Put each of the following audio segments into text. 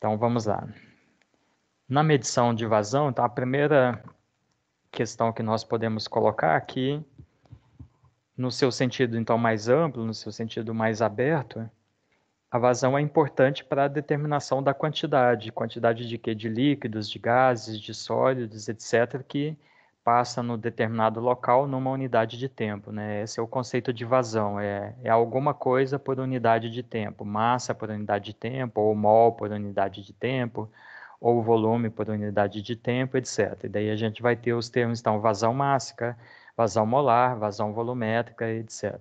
Então vamos lá. Na medição de vazão, então, a primeira questão que nós podemos colocar aqui, no seu sentido então mais amplo, no seu sentido mais aberto, a vazão é importante para a determinação da quantidade, quantidade de quê? De líquidos, de gases, de sólidos, etc., que passa no determinado local numa unidade de tempo, né? Esse é o conceito de vazão, é, é alguma coisa por unidade de tempo, massa por unidade de tempo, ou mol por unidade de tempo, ou volume por unidade de tempo, etc. E daí a gente vai ter os termos, então, vazão mássica, vazão molar, vazão volumétrica, etc.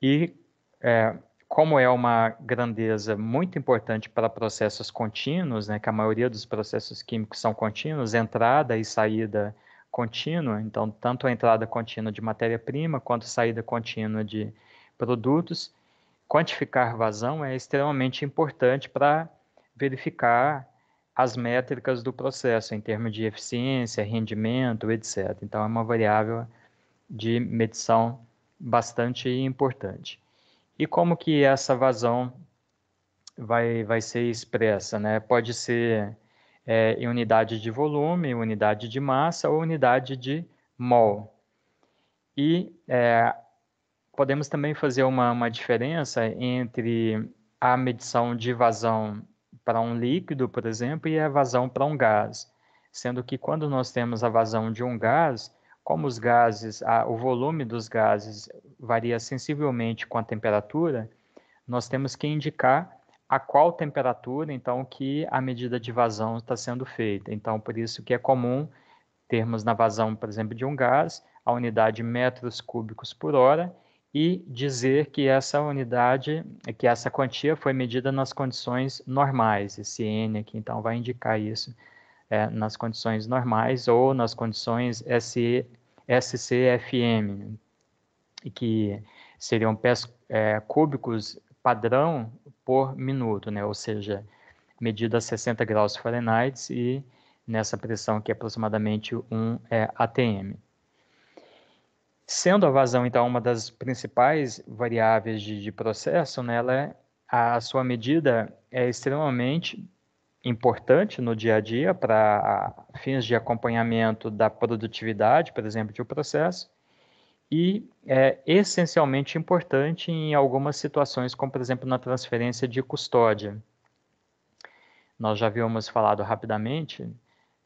E é, como é uma grandeza muito importante para processos contínuos, né, que a maioria dos processos químicos são contínuos, entrada e saída contínua, então tanto a entrada contínua de matéria-prima quanto a saída contínua de produtos, quantificar vazão é extremamente importante para verificar as métricas do processo em termos de eficiência, rendimento, etc. Então é uma variável de medição bastante importante. E como que essa vazão vai, vai ser expressa? Né? Pode ser é, em unidade de volume, unidade de massa ou unidade de mol. E é, podemos também fazer uma, uma diferença entre a medição de vazão para um líquido, por exemplo, e a vazão para um gás. Sendo que quando nós temos a vazão de um gás, como os gases, a, o volume dos gases varia sensivelmente com a temperatura, nós temos que indicar a qual temperatura, então, que a medida de vazão está sendo feita. Então, por isso que é comum termos na vazão, por exemplo, de um gás, a unidade metros cúbicos por hora e dizer que essa unidade, que essa quantia foi medida nas condições normais. Esse N aqui, então, vai indicar isso é, nas condições normais ou nas condições SE SCFM, que seriam pés é, cúbicos padrão por minuto, né? ou seja, medida a 60 graus Fahrenheit e nessa pressão que é aproximadamente 1 é, atm. Sendo a vazão, então, uma das principais variáveis de, de processo, né, ela é, a sua medida é extremamente importante no dia a dia para fins de acompanhamento da produtividade, por exemplo, de um processo, e é essencialmente importante em algumas situações, como por exemplo na transferência de custódia. Nós já havíamos falado rapidamente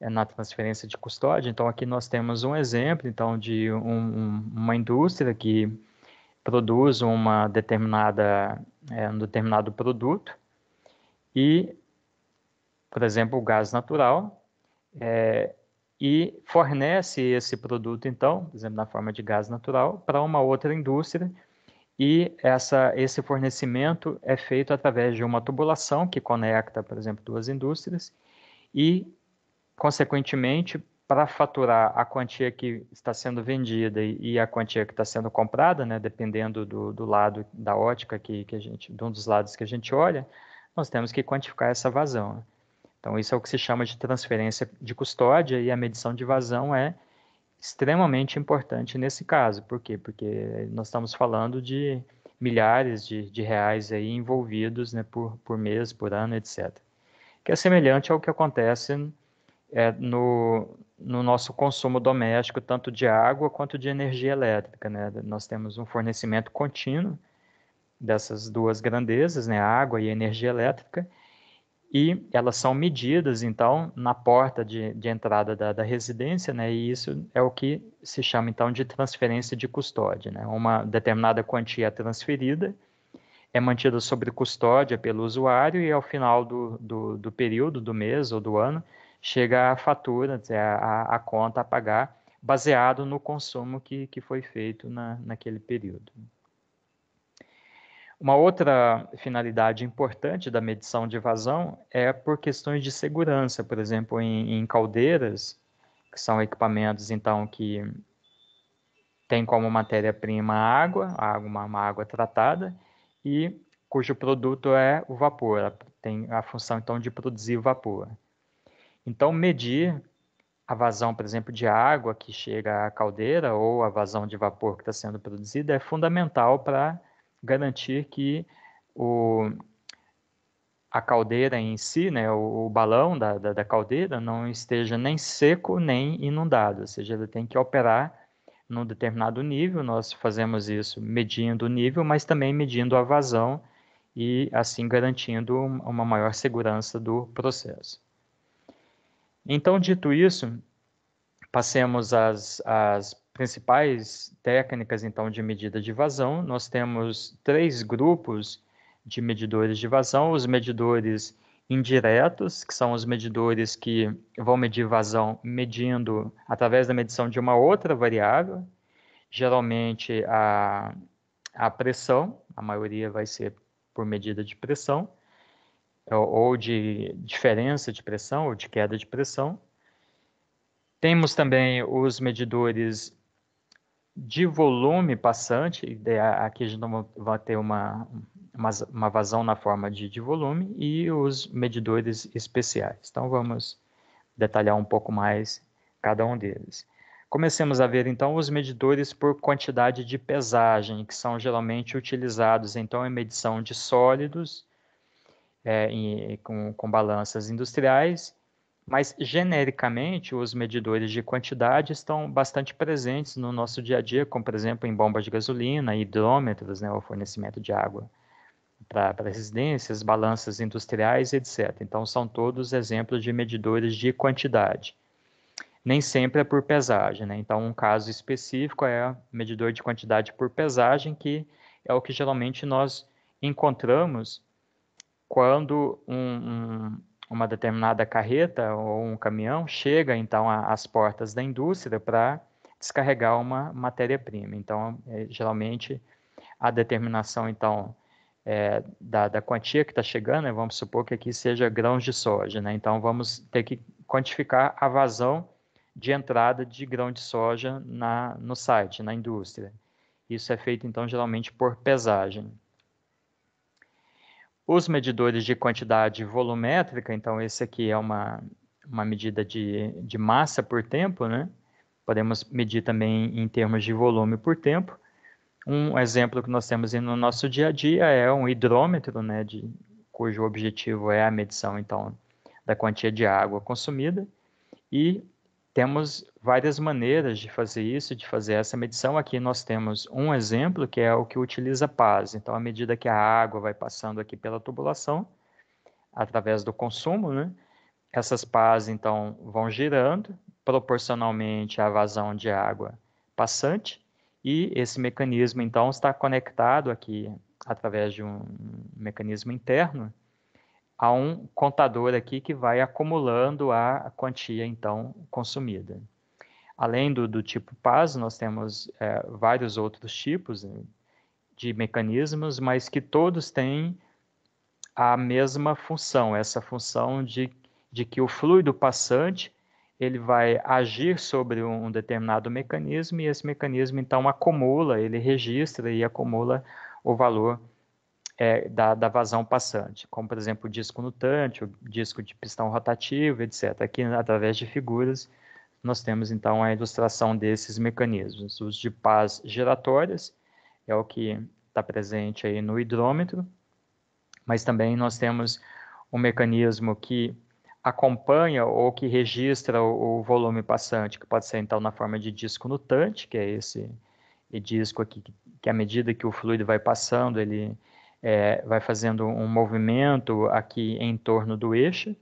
é, na transferência de custódia, então aqui nós temos um exemplo então de um, uma indústria que produz uma determinada, é, um determinado produto e por exemplo, o gás natural, é, e fornece esse produto, então, por exemplo, na forma de gás natural, para uma outra indústria. E essa, esse fornecimento é feito através de uma tubulação que conecta, por exemplo, duas indústrias, e, consequentemente, para faturar a quantia que está sendo vendida e a quantia que está sendo comprada, né, dependendo do, do, lado da ótica que, que a gente, de um dos lados que a gente olha, nós temos que quantificar essa vazão. Né. Então, isso é o que se chama de transferência de custódia e a medição de vazão é extremamente importante nesse caso. Por quê? Porque nós estamos falando de milhares de, de reais aí envolvidos né, por, por mês, por ano, etc. Que é semelhante ao que acontece é, no, no nosso consumo doméstico, tanto de água quanto de energia elétrica. Né? Nós temos um fornecimento contínuo dessas duas grandezas, né? água e energia elétrica, e elas são medidas, então, na porta de, de entrada da, da, residência, né, e isso é o que se chama, então, de transferência de custódia. Né? Uma determinada quantia é transferida, é mantida sob custódia pelo usuário e, ao final do, do, do, período, do mês ou do ano, chega a fatura, a, a conta a pagar, baseado no consumo que, que foi feito na, naquele período. Uma outra finalidade importante da medição de vazão é por questões de segurança, por exemplo, em, em caldeiras, que são equipamentos então que têm como matéria-prima água, água, uma água tratada, e cujo produto é o vapor, tem a função então de produzir vapor. Então, medir a vazão, por exemplo, de água que chega à caldeira ou a vazão de vapor que está sendo produzida é fundamental para garantir que o, a caldeira em si, né, o, o balão da, da, da, caldeira, não esteja nem seco nem inundado, ou seja, ele tem que operar num determinado nível, nós fazemos isso medindo o nível, mas também medindo a vazão e assim garantindo uma maior segurança do processo. Então, dito isso, passemos às, às principais técnicas, então, de medida de vazão, nós temos três grupos de medidores de vazão: os medidores indiretos, que são os medidores que vão medir vazão medindo através da medição de uma outra variável, geralmente a, a pressão, a maioria vai ser por medida de pressão, ou de diferença de pressão, ou de queda de pressão. Temos também os medidores de volume passante, aqui a gente não vai ter uma, uma, uma vazão na forma de, de volume, e os medidores especiais. Então, vamos detalhar um pouco mais cada um deles. Comecemos a ver então os medidores por quantidade de pesagem, que são geralmente utilizados então em medição de sólidos é, em, com, com balanças industriais mas genericamente os medidores de quantidade estão bastante presentes no nosso dia a dia, como por exemplo em bombas de gasolina, hidrômetros, né, o fornecimento de água para residências, balanças industriais, etc. Então são todos exemplos de medidores de quantidade. Nem sempre é por pesagem, né? Então um caso específico é medidor de quantidade por pesagem, que é o que geralmente nós encontramos quando um, um uma determinada carreta ou um caminhão chega então às portas da indústria para descarregar uma matéria-prima. Então, é, geralmente, a determinação então é, da, da, quantia que está chegando, né? vamos supor que aqui seja grãos de soja, né? então vamos ter que quantificar a vazão de entrada de grão de soja na, no site, na indústria. Isso é feito então geralmente por pesagem. Os medidores de quantidade volumétrica, então esse aqui é uma, uma medida de, de massa por tempo, né? Podemos medir também em termos de volume por tempo. Um exemplo que nós temos no nosso dia a dia é um hidrômetro, né, de, cujo objetivo é a medição, então, da quantia de água consumida. E temos várias maneiras de fazer isso, de fazer essa medição. Aqui nós temos um exemplo que é o que utiliza PAS. Então, à medida que a água vai passando aqui pela tubulação, através do consumo, né, essas pás então vão girando proporcionalmente à vazão de água passante e esse mecanismo então está conectado aqui através de um mecanismo interno a um contador aqui que vai acumulando a quantia então consumida. Além do, do tipo paz, nós temos é, vários outros tipos né, de mecanismos, mas que todos têm a mesma função, essa função de, de que o fluido passante ele vai agir sobre um determinado mecanismo e esse mecanismo então acumula, ele registra e acumula o valor é, da, da, vazão passante, como por exemplo o disco nutante, o disco de pistão rotativo, etc. Aqui através de figuras nós temos então a ilustração desses mecanismos. Os de pás giratórias é o que está presente aí no hidrômetro, mas também nós temos um mecanismo que acompanha ou que registra o, volume passante, que pode ser então na forma de disco nutante, que é esse disco aqui, que à medida que o fluido vai passando, ele é, vai fazendo um movimento aqui em torno do eixo,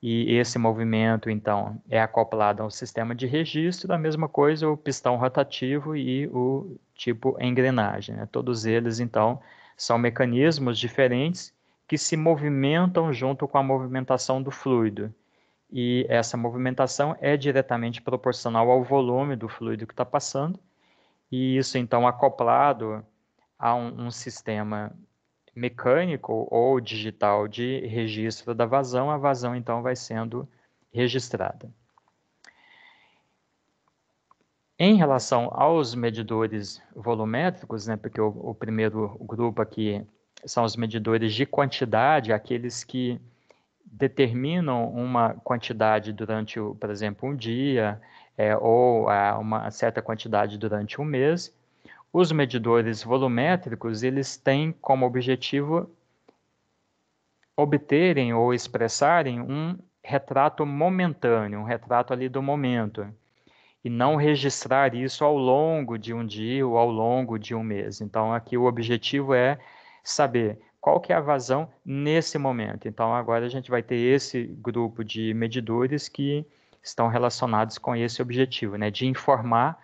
e esse movimento, então, é acoplado ao sistema de registro, da mesma coisa o pistão rotativo e o tipo engrenagem. Né? Todos eles, então, são mecanismos diferentes que se movimentam junto com a movimentação do fluido. E essa movimentação é diretamente proporcional ao volume do fluido que está passando, e isso, então, acoplado a um, um sistema mecânico ou digital de registro da vazão, a vazão então vai sendo registrada. Em relação aos medidores volumétricos, né, porque o, o primeiro grupo aqui são os medidores de quantidade, aqueles que determinam uma quantidade durante, por exemplo, um dia, é, ou ah, uma certa quantidade durante um mês, os medidores volumétricos, eles têm como objetivo obterem ou expressarem um retrato momentâneo, um retrato ali do momento, e não registrar isso ao longo de um dia ou ao longo de um mês. Então, aqui o objetivo é saber qual que é a vazão nesse momento. Então, agora a gente vai ter esse grupo de medidores que estão relacionados com esse objetivo, né, de informar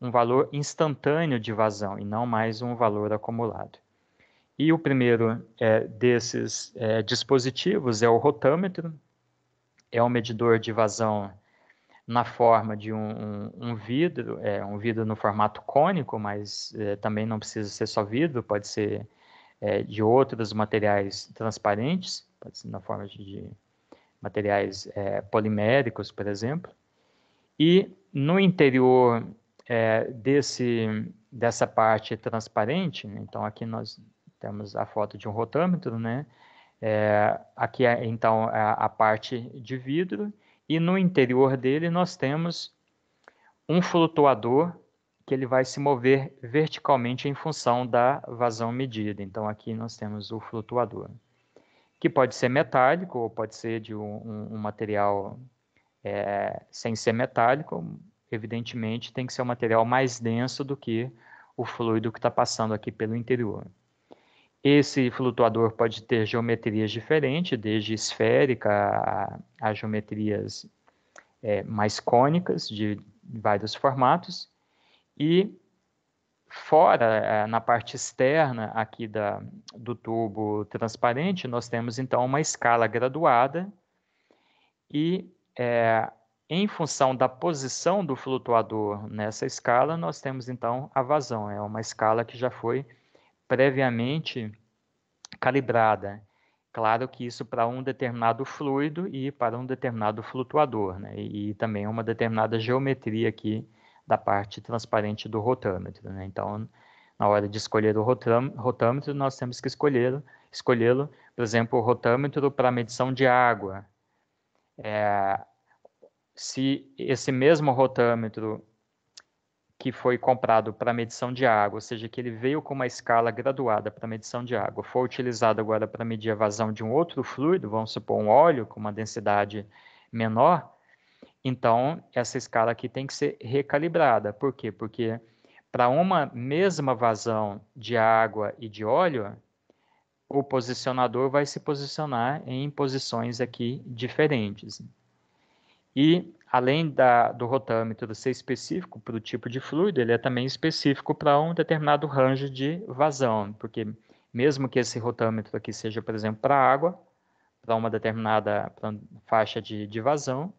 um valor instantâneo de vazão e não mais um valor acumulado. E o primeiro é, desses é, dispositivos é o rotâmetro, é um medidor de vazão na forma de um, um, um vidro, é, um vidro no formato cônico, mas é, também não precisa ser só vidro, pode ser é, de outros materiais transparentes, pode ser na forma de materiais é, poliméricos, por exemplo. E no interior é, desse, dessa parte transparente, né? então aqui nós temos a foto de um rotâmetro, né? É, aqui é, então a, a parte de vidro e no interior dele nós temos um flutuador que ele vai se mover verticalmente em função da vazão medida. Então aqui nós temos o flutuador, que pode ser metálico ou pode ser de um, um material é, sem ser metálico, evidentemente, tem que ser um material mais denso do que o fluido que está passando aqui pelo interior. Esse flutuador pode ter geometrias diferentes, desde esférica a, a geometrias é, mais cônicas, de vários formatos. E fora, é, na parte externa aqui da, do tubo transparente, nós temos então uma escala graduada e é, em função da posição do flutuador nessa escala, nós temos então a vazão. É uma escala que já foi previamente calibrada. Claro que isso para um determinado fluido e para um determinado flutuador, né? e, e também uma determinada geometria aqui da parte transparente do rotâmetro. Né? Então, na hora de escolher o rotâmetro, nós temos que escolher escolhê-lo, por exemplo, o rotâmetro para medição de água, é, se esse mesmo rotâmetro que foi comprado para medição de água, ou seja, que ele veio com uma escala graduada para medição de água, for utilizado agora para medir a vazão de um outro fluido, vamos supor um óleo com uma densidade menor, então essa escala aqui tem que ser recalibrada. Por quê? Porque para uma mesma vazão de água e de óleo, o posicionador vai se posicionar em posições aqui diferentes. E, além da, do rotâmetro ser específico para o tipo de fluido, ele é também específico para um determinado range de vazão, porque mesmo que esse rotâmetro aqui seja, por exemplo, para água, para uma determinada faixa de, de vazão,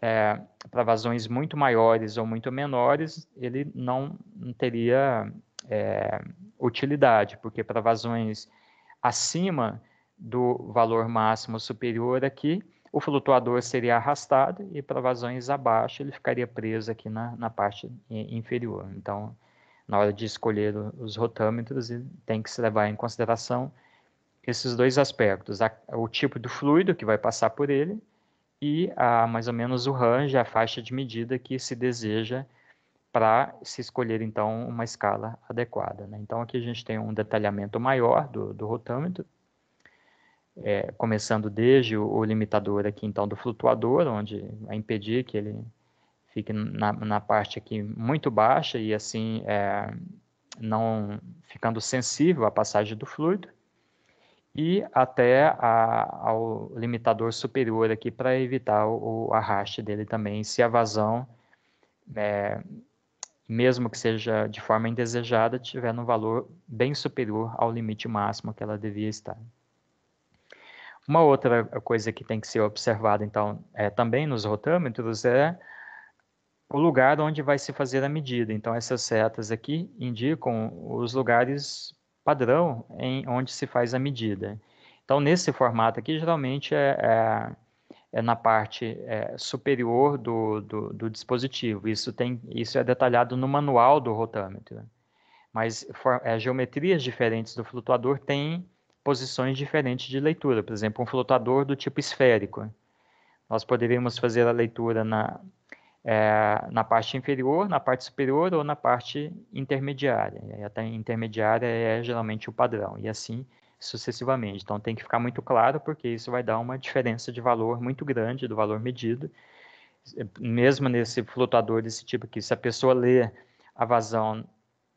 é, para vazões muito maiores ou muito menores, ele não, não teria é, utilidade, porque para vazões acima do valor máximo superior aqui, o flutuador seria arrastado e para vazões abaixo ele ficaria preso aqui na, na parte inferior. Então, na hora de escolher os rotâmetros, tem que se levar em consideração esses dois aspectos, a, o tipo do fluido que vai passar por ele e a, mais ou menos o range, a faixa de medida que se deseja para se escolher, então, uma escala adequada. Né? Então, aqui a gente tem um detalhamento maior do, do rotâmetro, é, começando desde o, o, limitador aqui, então, do flutuador, onde vai impedir que ele fique na, na parte aqui muito baixa e assim é, não ficando sensível à passagem do fluido e até a, ao limitador superior aqui para evitar o, o, arraste dele também. Se a vazão, é, mesmo que seja de forma indesejada, tiver um valor bem superior ao limite máximo que ela devia estar. Uma outra coisa que tem que ser observada, então, é, também nos rotâmetros é o lugar onde vai se fazer a medida. Então, essas setas aqui indicam os lugares padrão em onde se faz a medida. Então, nesse formato aqui, geralmente é, é é na parte é, superior do, do, do, dispositivo. Isso, tem, isso é detalhado no manual do rotâmetro. Mas for, é, geometrias diferentes do flutuador têm posições diferentes de leitura. Por exemplo, um flotador do tipo esférico. Nós poderíamos fazer a leitura na, é, na parte inferior, na parte superior ou na parte intermediária. E a intermediária é geralmente o padrão, e assim sucessivamente. Então tem que ficar muito claro, porque isso vai dar uma diferença de valor muito grande do valor medido. Mesmo nesse flutuador desse tipo aqui, se a pessoa lê a vazão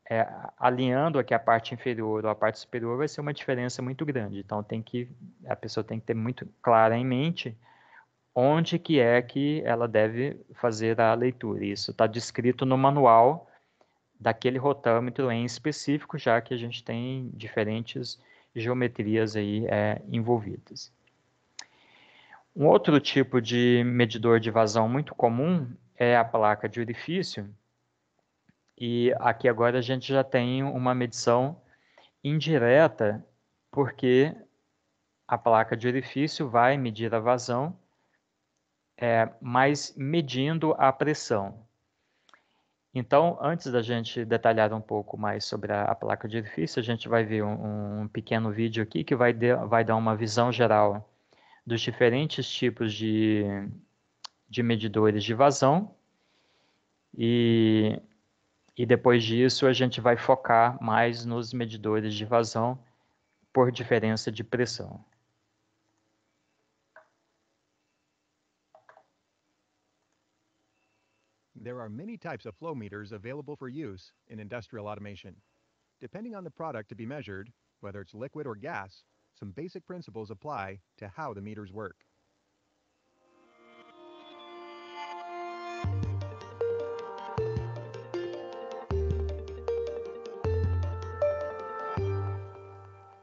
é, alinhando aqui a parte inferior ou a parte superior vai ser uma diferença muito grande. Então tem que a pessoa tem que ter muito clara em mente onde que é que ela deve fazer a leitura. Isso está descrito no manual daquele rotâmetro em específico, já que a gente tem diferentes geometrias aí é, envolvidas. Um outro tipo de medidor de vazão muito comum é a placa de orifício, e aqui agora a gente já tem uma medição indireta, porque a placa de orifício vai medir a vazão, é, mas medindo a pressão. Então, antes da gente detalhar um pouco mais sobre a, a placa de orifício, a gente vai ver um, um pequeno vídeo aqui que vai, de, vai dar uma visão geral dos diferentes tipos de, de medidores de vazão. E e depois disso, a gente vai focar mais nos medidores de vazão por diferença de pressão. There are many types of flow meters available for use in industrial automation. Depending on the product to be measured, whether it's liquid or gas, some basic principles apply to how the meters work.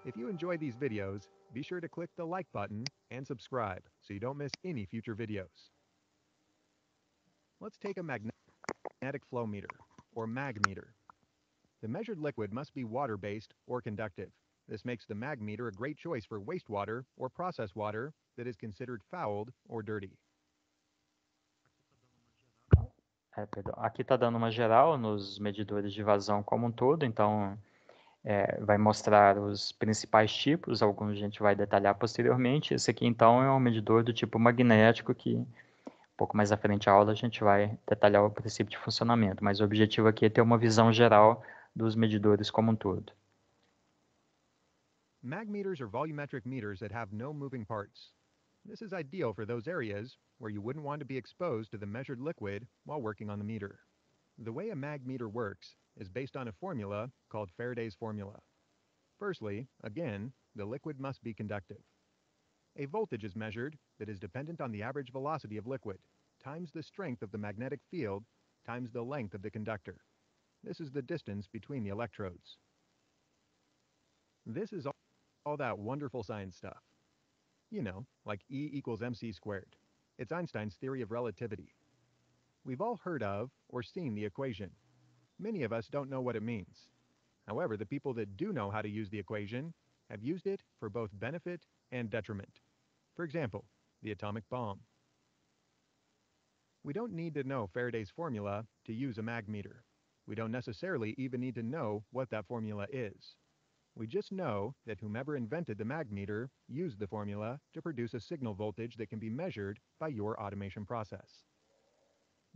If you enjoy these videos, be sure to click the like button and subscribe so you don't miss any future videos. Let's take a magnetic flow meter, or mag meter. The measured liquid must be water-based or conductive. This makes the mag meter a great choice for wastewater or process water that is considered fouled or dirty. É, Aqui está dando uma geral nos medidores de vazão como um todo, então é, vai mostrar os principais tipos, alguns a gente vai detalhar posteriormente. Esse aqui, então, é um medidor do tipo magnético, que um pouco mais à frente da aula a gente vai detalhar o princípio de funcionamento, mas o objetivo aqui é ter uma visão geral dos medidores como um todo. Magmeters are volumetric meters that have no moving parts. This is ideal for those areas where you wouldn't want to be exposed to the measured liquid while working on the meter. the way a magmeter works is based on a formula called Faraday's formula. Firstly, again, the liquid must be conductive. A voltage is measured that is dependent on the average velocity of liquid, times the strength of the magnetic field, times the length of the conductor. This is the distance between the electrodes. This is all, all that wonderful science stuff. You know, like E equals mc squared. It's Einstein's theory of relativity, We've all heard of or seen the equation. Many of us don't know what it means. However, the people that do know how to use the equation have used it for both benefit and detriment. For example, the atomic bomb. We don't need to know Faraday's formula to use a mag meter. We don't necessarily even need to know what that formula is. We just know that whomever invented the mag meter used the formula to produce a signal voltage that can be measured by your automation process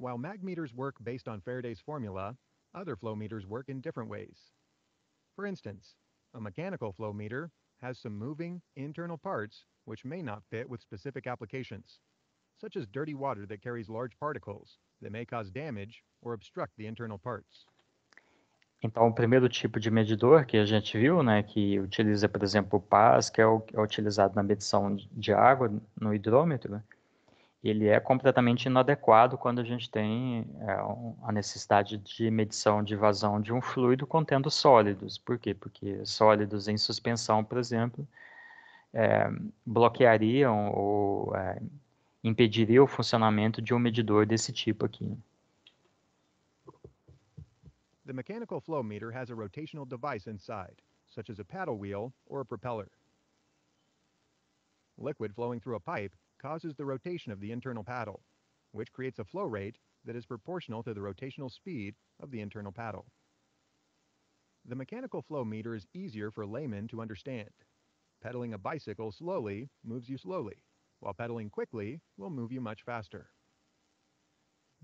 while magmeters work based on Faraday's formula, other flow meters work in different ways. For instance, a mechanical flow meter has some moving, internal parts which may not fit with specific applications, such as dirty water that carries large particles that may cause damage or obstruct the internal parts. Então, o primeiro tipo de medidor que a gente viu, né, que utiliza, por exemplo, o PAS, que é, o, é utilizado na medição de água no hidrômetro, né? ele é completamente inadequado quando a gente tem é, a necessidade de medição de vazão de um fluido contendo sólidos. Por quê? Porque sólidos em suspensão, por exemplo, é, bloqueariam ou é, impediriam o funcionamento de um medidor desse tipo aqui. The mechanical flow meter has a rotational device inside, such as a paddle wheel or a propeller. Liquid flowing through a pipe causes the rotation of the internal paddle, which creates a flow rate that is proportional to the rotational speed of the internal paddle. The mechanical flow meter is easier for laymen to understand. Pedaling a bicycle slowly moves you slowly, while pedaling quickly will move you much faster.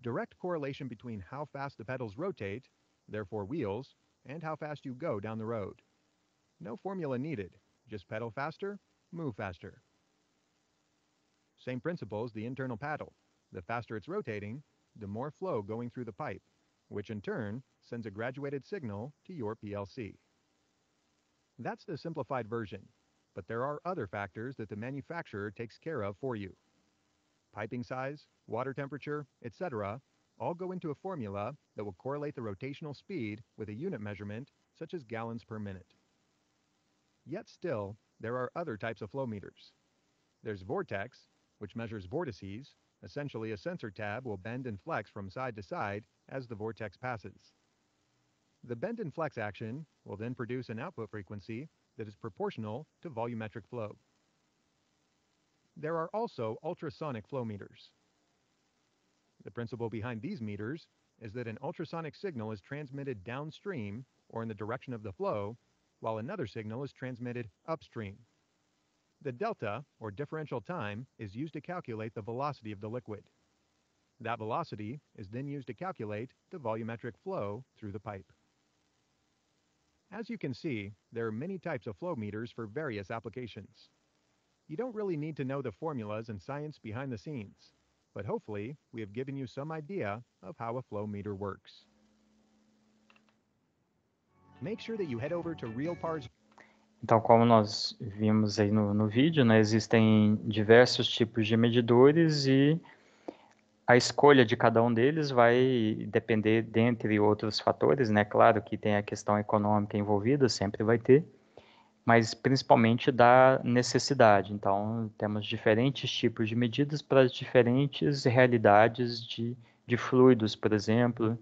Direct correlation between how fast the pedals rotate, therefore wheels, and how fast you go down the road. No formula needed, just pedal faster, move faster. Same principles, the internal paddle. The faster it's rotating, the more flow going through the pipe, which in turn sends a graduated signal to your PLC. That's the simplified version, but there are other factors that the manufacturer takes care of for you. Piping size, water temperature, etc., all go into a formula that will correlate the rotational speed with a unit measurement, such as gallons per minute. Yet still, there are other types of flow meters. There's vortex, which measures vortices. Essentially, a sensor tab will bend and flex from side to side as the vortex passes. The bend and flex action will then produce an output frequency that is proportional to volumetric flow. There are also ultrasonic flow meters. The principle behind these meters is that an ultrasonic signal is transmitted downstream or in the direction of the flow, while another signal is transmitted upstream. The delta, or differential time, is used to calculate the velocity of the liquid. That velocity is then used to calculate the volumetric flow through the pipe. As you can see, there are many types of flow meters for various applications. You don't really need to know the formulas and science behind the scenes, but hopefully we have given you some idea of how a flow meter works. Make sure that you head over to RealPar's Então, como nós vimos aí no, no vídeo, né, existem diversos tipos de medidores e a escolha de cada um deles vai depender, dentre outros fatores, né? Claro que tem a questão econômica envolvida, sempre vai ter, mas principalmente da necessidade. Então, temos diferentes tipos de medidas para as diferentes realidades de, de fluidos, por exemplo,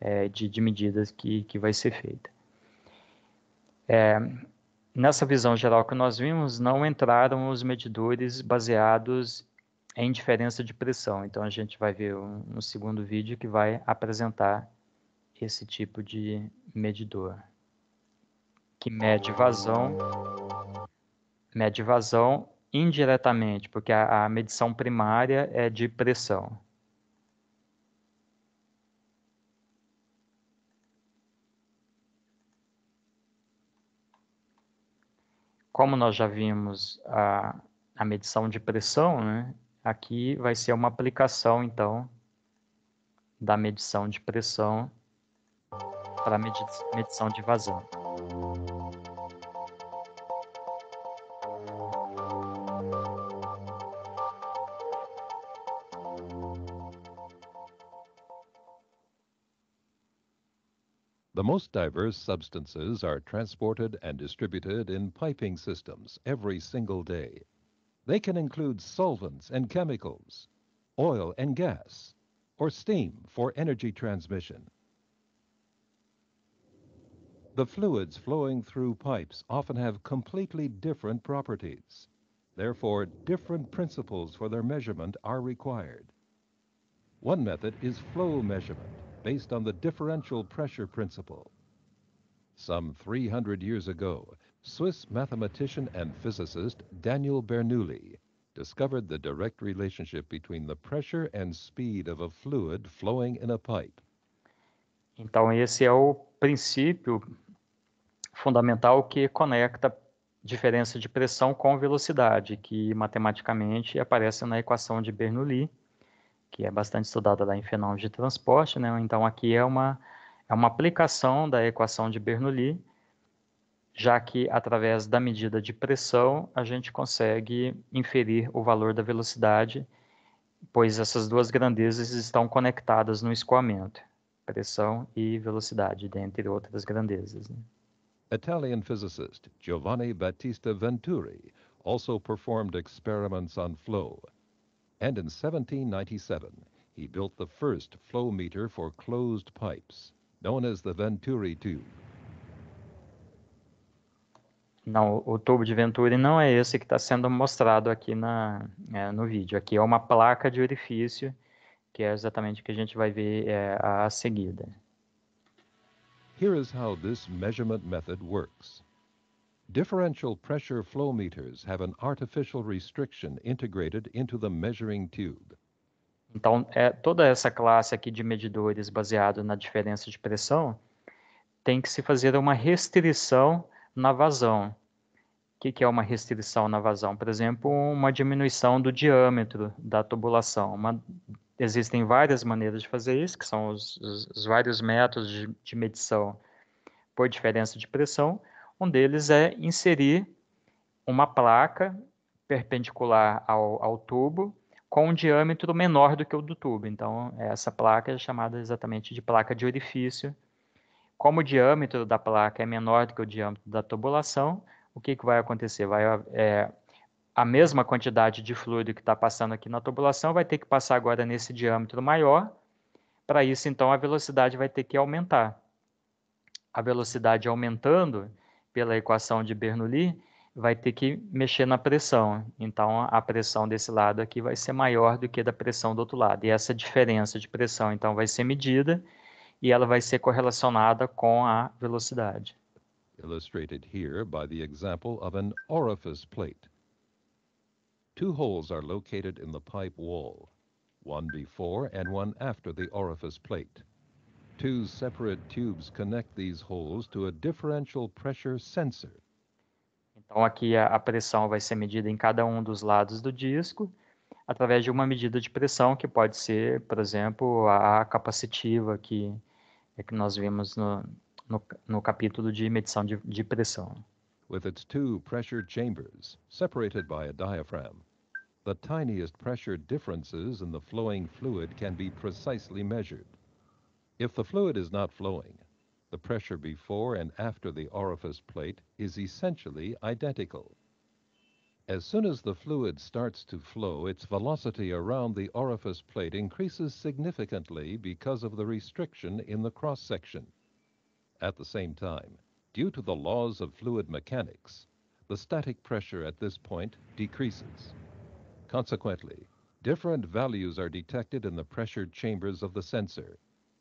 é, de, de medidas que, que vai ser feita. É, nessa visão geral que nós vimos, não entraram os medidores baseados em diferença de pressão. Então, a gente vai ver um, um segundo vídeo que vai apresentar esse tipo de medidor, que mede vazão, mede vazão indiretamente, porque a, a medição primária é de pressão. como nós já vimos a, a medição de pressão, né, aqui vai ser uma aplicação, então, da medição de pressão para medição de vazão. The most diverse substances are transported and distributed in piping systems every single day. They can include solvents and chemicals, oil and gas, or steam for energy transmission. The fluids flowing through pipes often have completely different properties. Therefore, different principles for their measurement are required. One method is flow measurement. based on the differential pressure principle. Some 300 years ago, Swiss mathematician and physicist Daniel Bernoulli discovered the direct relationship between the pressure and speed of a fluid flowing in a pipe. Então esse é o princípio fundamental que conecta diferença de pressão com velocidade, que matematicamente aparece na equação de Bernoulli que é bastante estudada lá em fenômenos de transporte, né? Então aqui é uma é uma aplicação da equação de Bernoulli, já que através da medida de pressão a gente consegue inferir o valor da velocidade, pois essas duas grandezas estão conectadas no escoamento, pressão e velocidade, dentre outras grandezas. Né? Italian physicist Giovanni Battista Venturi also performed experiments on flow and in 1797 he built the first flow meter for closed pipes, known as the Venturi tube. Não, o tubo de Venturi não é esse que está sendo mostrado aqui na, é, no vídeo. Aqui é uma placa de orifício, que é exatamente o que a gente vai ver é, a seguida. Here is how this measurement method works differential pressure flow meters have an artificial restriction integrated into the measuring tube. Então, é, toda essa classe aqui de medidores baseado na diferença de pressão tem que se fazer uma restrição na vazão. O que, que é uma restrição na vazão? Por exemplo, uma diminuição do diâmetro da tubulação. Uma, existem várias maneiras de fazer isso, que são os, os, os vários métodos de, de medição por diferença de pressão um deles é inserir uma placa perpendicular ao, ao tubo com um diâmetro menor do que o do tubo. Então, é essa placa é chamada exatamente de placa de orifício. Como o diâmetro da placa é menor do que o diâmetro da tubulação, o que, que vai acontecer? Vai, é, a mesma quantidade de fluido que está passando aqui na tubulação vai ter que passar agora nesse diâmetro maior. Para isso, então, a velocidade vai ter que aumentar. A velocidade aumentando, pela equação de Bernoulli, vai ter que mexer na pressão. Então, a pressão desse lado aqui vai ser maior do que a da pressão do outro lado. E essa diferença de pressão, então, vai ser medida e ela vai ser correlacionada com a velocidade. Illustrated here by the example of an orifice plate. Two holes are located in the pipe wall, one before and one after the orifice plate. Two separate tubes connect these holes to a differential pressure sensor. Então aqui a, a pressão vai ser medida em cada um dos lados do disco através de uma medida de pressão que pode ser, por exemplo, a capacitiva que, é que nós vimos no, no, no capítulo de medição de, de pressão. With its two pressure chambers separated by a diaphragm, the tiniest pressure differences in the flowing fluid can be precisely measured. If the fluid is not flowing, the pressure before and after the orifice plate is essentially identical. As soon as the fluid starts to flow, its velocity around the orifice plate increases significantly because of the restriction in the cross section. At the same time, due to the laws of fluid mechanics, the static pressure at this point decreases. Consequently, different values are detected in the pressured chambers of the sensor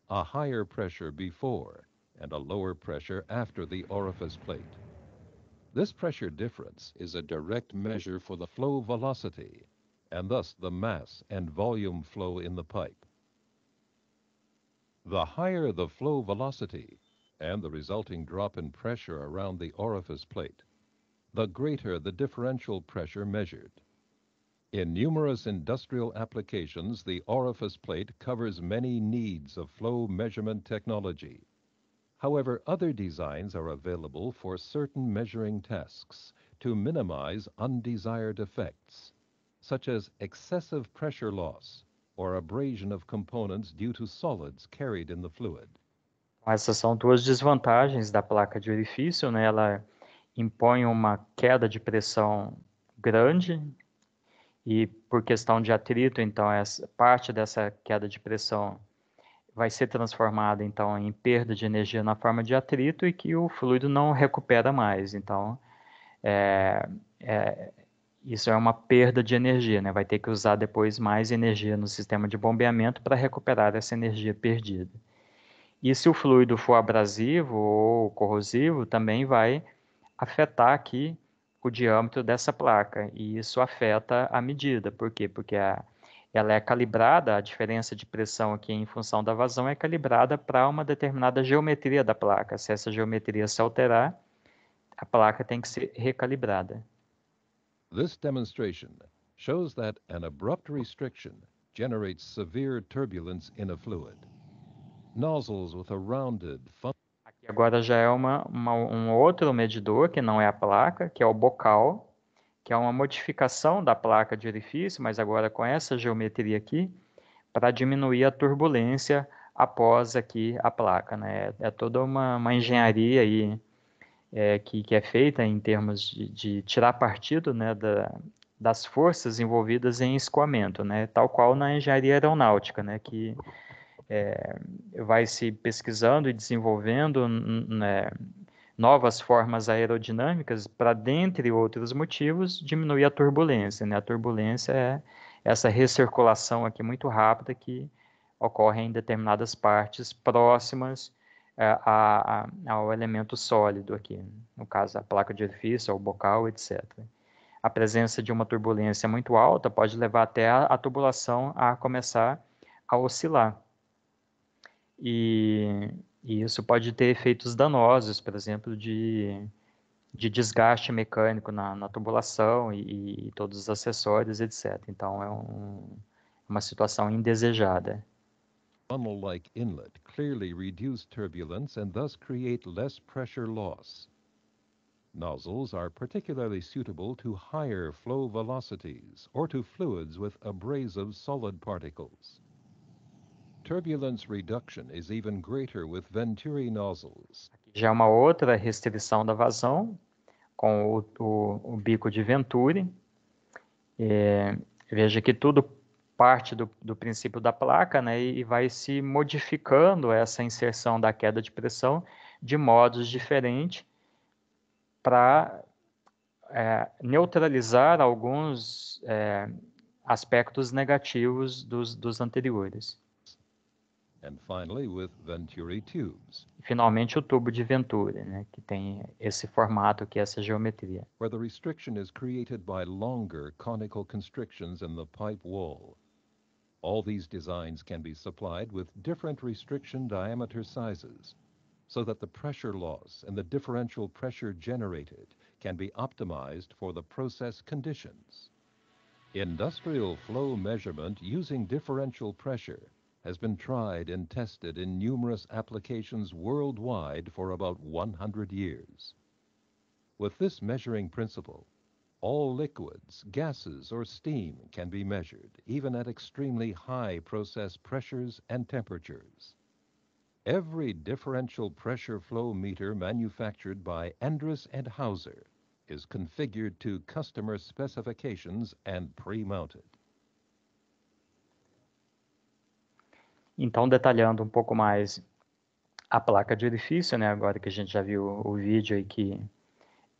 a higher pressure before and a lower pressure after the orifice plate. This pressure difference is a direct measure for the flow velocity and thus the mass and volume flow in the pipe. The higher the flow velocity and the resulting drop in pressure around the orifice plate, the greater the differential pressure measured in numerous industrial applications, the orifice plate covers many needs of flow measurement technology. However, other designs are available for certain measuring tasks to minimize undesired effects, such as excessive pressure loss or abrasion of components due to solids carried in the fluid. Essas são duas desvantagens da placa de orifício, né? Ela impõe uma queda de pressão grande E por questão de atrito, então, essa, parte dessa queda de pressão vai ser transformada, então, em perda de energia na forma de atrito e que o fluido não recupera mais. Então, é, é, isso é uma perda de energia, né? Vai ter que usar depois mais energia no sistema de bombeamento para recuperar essa energia perdida. E se o fluido for abrasivo ou corrosivo, também vai afetar aqui o diâmetro dessa placa e isso afeta a medida. Por quê? Porque a, ela é calibrada, a diferença de pressão aqui em função da vazão é calibrada para uma determinada geometria da placa. Se essa geometria se alterar, a placa tem que ser recalibrada. This demonstration shows that an abrupt restriction generates severe turbulence in a fluid. Nozzles with a rounded, fun e agora já é uma, uma, um outro medidor, que não é a placa, que é o bocal, que é uma modificação da placa de orifício, mas agora com essa geometria aqui, para diminuir a turbulência após aqui a placa. Né? É, é toda uma, uma engenharia aí, é, que, que, é feita em termos de, de tirar partido né, da, das forças envolvidas em escoamento, né, tal qual na engenharia aeronáutica, né, que é, vai se pesquisando e desenvolvendo né, novas formas aerodinâmicas para, dentre outros motivos, diminuir a turbulência. Né? A turbulência é essa recirculação aqui muito rápida que ocorre em determinadas partes próximas é, a, a, ao elemento sólido aqui, no caso a placa de orifício, o bocal, etc. A presença de uma turbulência muito alta pode levar até a, a tubulação a começar a oscilar. E, e isso pode ter efeitos danosos, por exemplo, de, de desgaste mecânico na, na tubulação e, e, todos os acessórios, etc. Então é um, uma situação indesejada. Funnel-like inlet clearly reduce turbulence and thus create less pressure loss. Nozzles are particularly suitable to higher flow velocities or to fluids with abrasive solid particles. Turbulence reduction is even greater with Venturi nozzles. Já é uma outra restrição da vazão com o, o, o bico de Venturi. É, veja que tudo parte do, do princípio da placa né, e, vai se modificando essa inserção da queda de pressão de modos diferentes para é, neutralizar alguns é, aspectos negativos dos, dos anteriores. And finally with Venturi tubes. Finalmente o tubo de Venturi, né, que tem esse formato aqui, essa geometria. Where the restriction is created by longer conical constrictions in the pipe wall. All these designs can be supplied with different restriction diameter sizes so that the pressure loss and the differential pressure generated can be optimized for the process conditions. Industrial flow measurement using differential pressure has been tried and tested in numerous applications worldwide for about 100 years. With this measuring principle, all liquids, gases, or steam can be measured, even at extremely high process pressures and temperatures. Every differential pressure flow meter manufactured by Andris and Hauser is configured to customer specifications and pre-mounted. Então, detalhando um pouco mais a placa de orifício, né, agora que a gente já viu o vídeo aí que,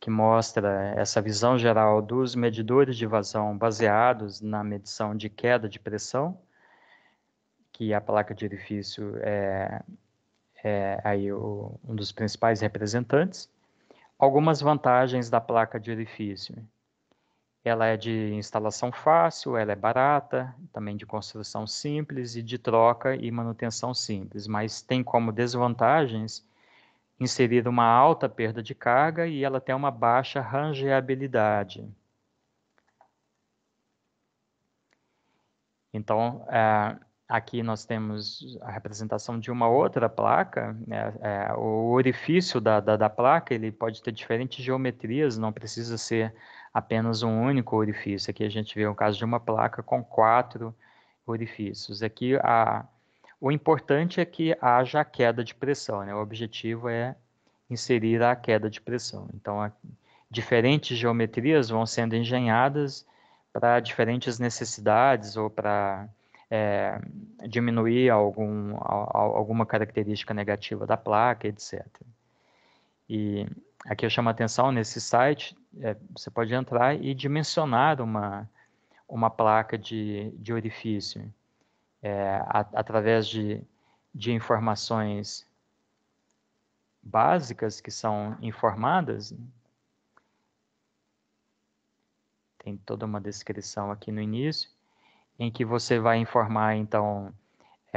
que mostra essa visão geral dos medidores de vazão baseados na medição de queda de pressão, que a placa de orifício é, é aí o, um dos principais representantes. Algumas vantagens da placa de orifício. Ela é de instalação fácil, ela é barata, também de construção simples e de troca e manutenção simples, mas tem como desvantagens inserir uma alta perda de carga e ela tem uma baixa rangeabilidade. Então, é, aqui nós temos a representação de uma outra placa. Né? É, o orifício da, da, da placa ele pode ter diferentes geometrias, não precisa ser apenas um único orifício. Aqui a gente vê o caso de uma placa com quatro orifícios. Aqui a, o importante é que haja a queda de pressão, né? o objetivo é inserir a queda de pressão. Então, a, diferentes geometrias vão sendo engenhadas para diferentes necessidades ou para é, diminuir algum, a, alguma característica negativa da placa, etc. E aqui eu chamo a atenção nesse site, é, você pode entrar e dimensionar uma, uma placa de, de orifício é, a, através de, de informações básicas que são informadas. Tem toda uma descrição aqui no início, em que você vai informar, então,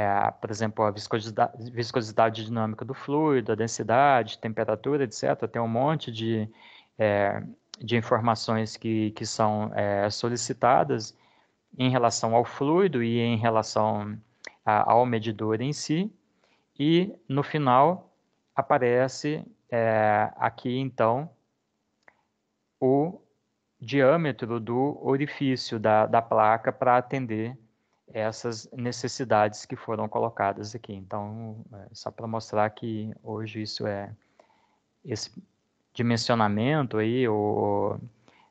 é, por exemplo, a viscosidade, viscosidade, dinâmica do fluido, a densidade, temperatura, etc. Tem um monte de, é, de informações que, que são é, solicitadas em relação ao fluido e em relação a, ao medidor em si. E no final aparece é, aqui então o diâmetro do orifício da, da placa para atender essas necessidades que foram colocadas aqui. Então, é, só para mostrar que hoje isso é esse dimensionamento aí, o,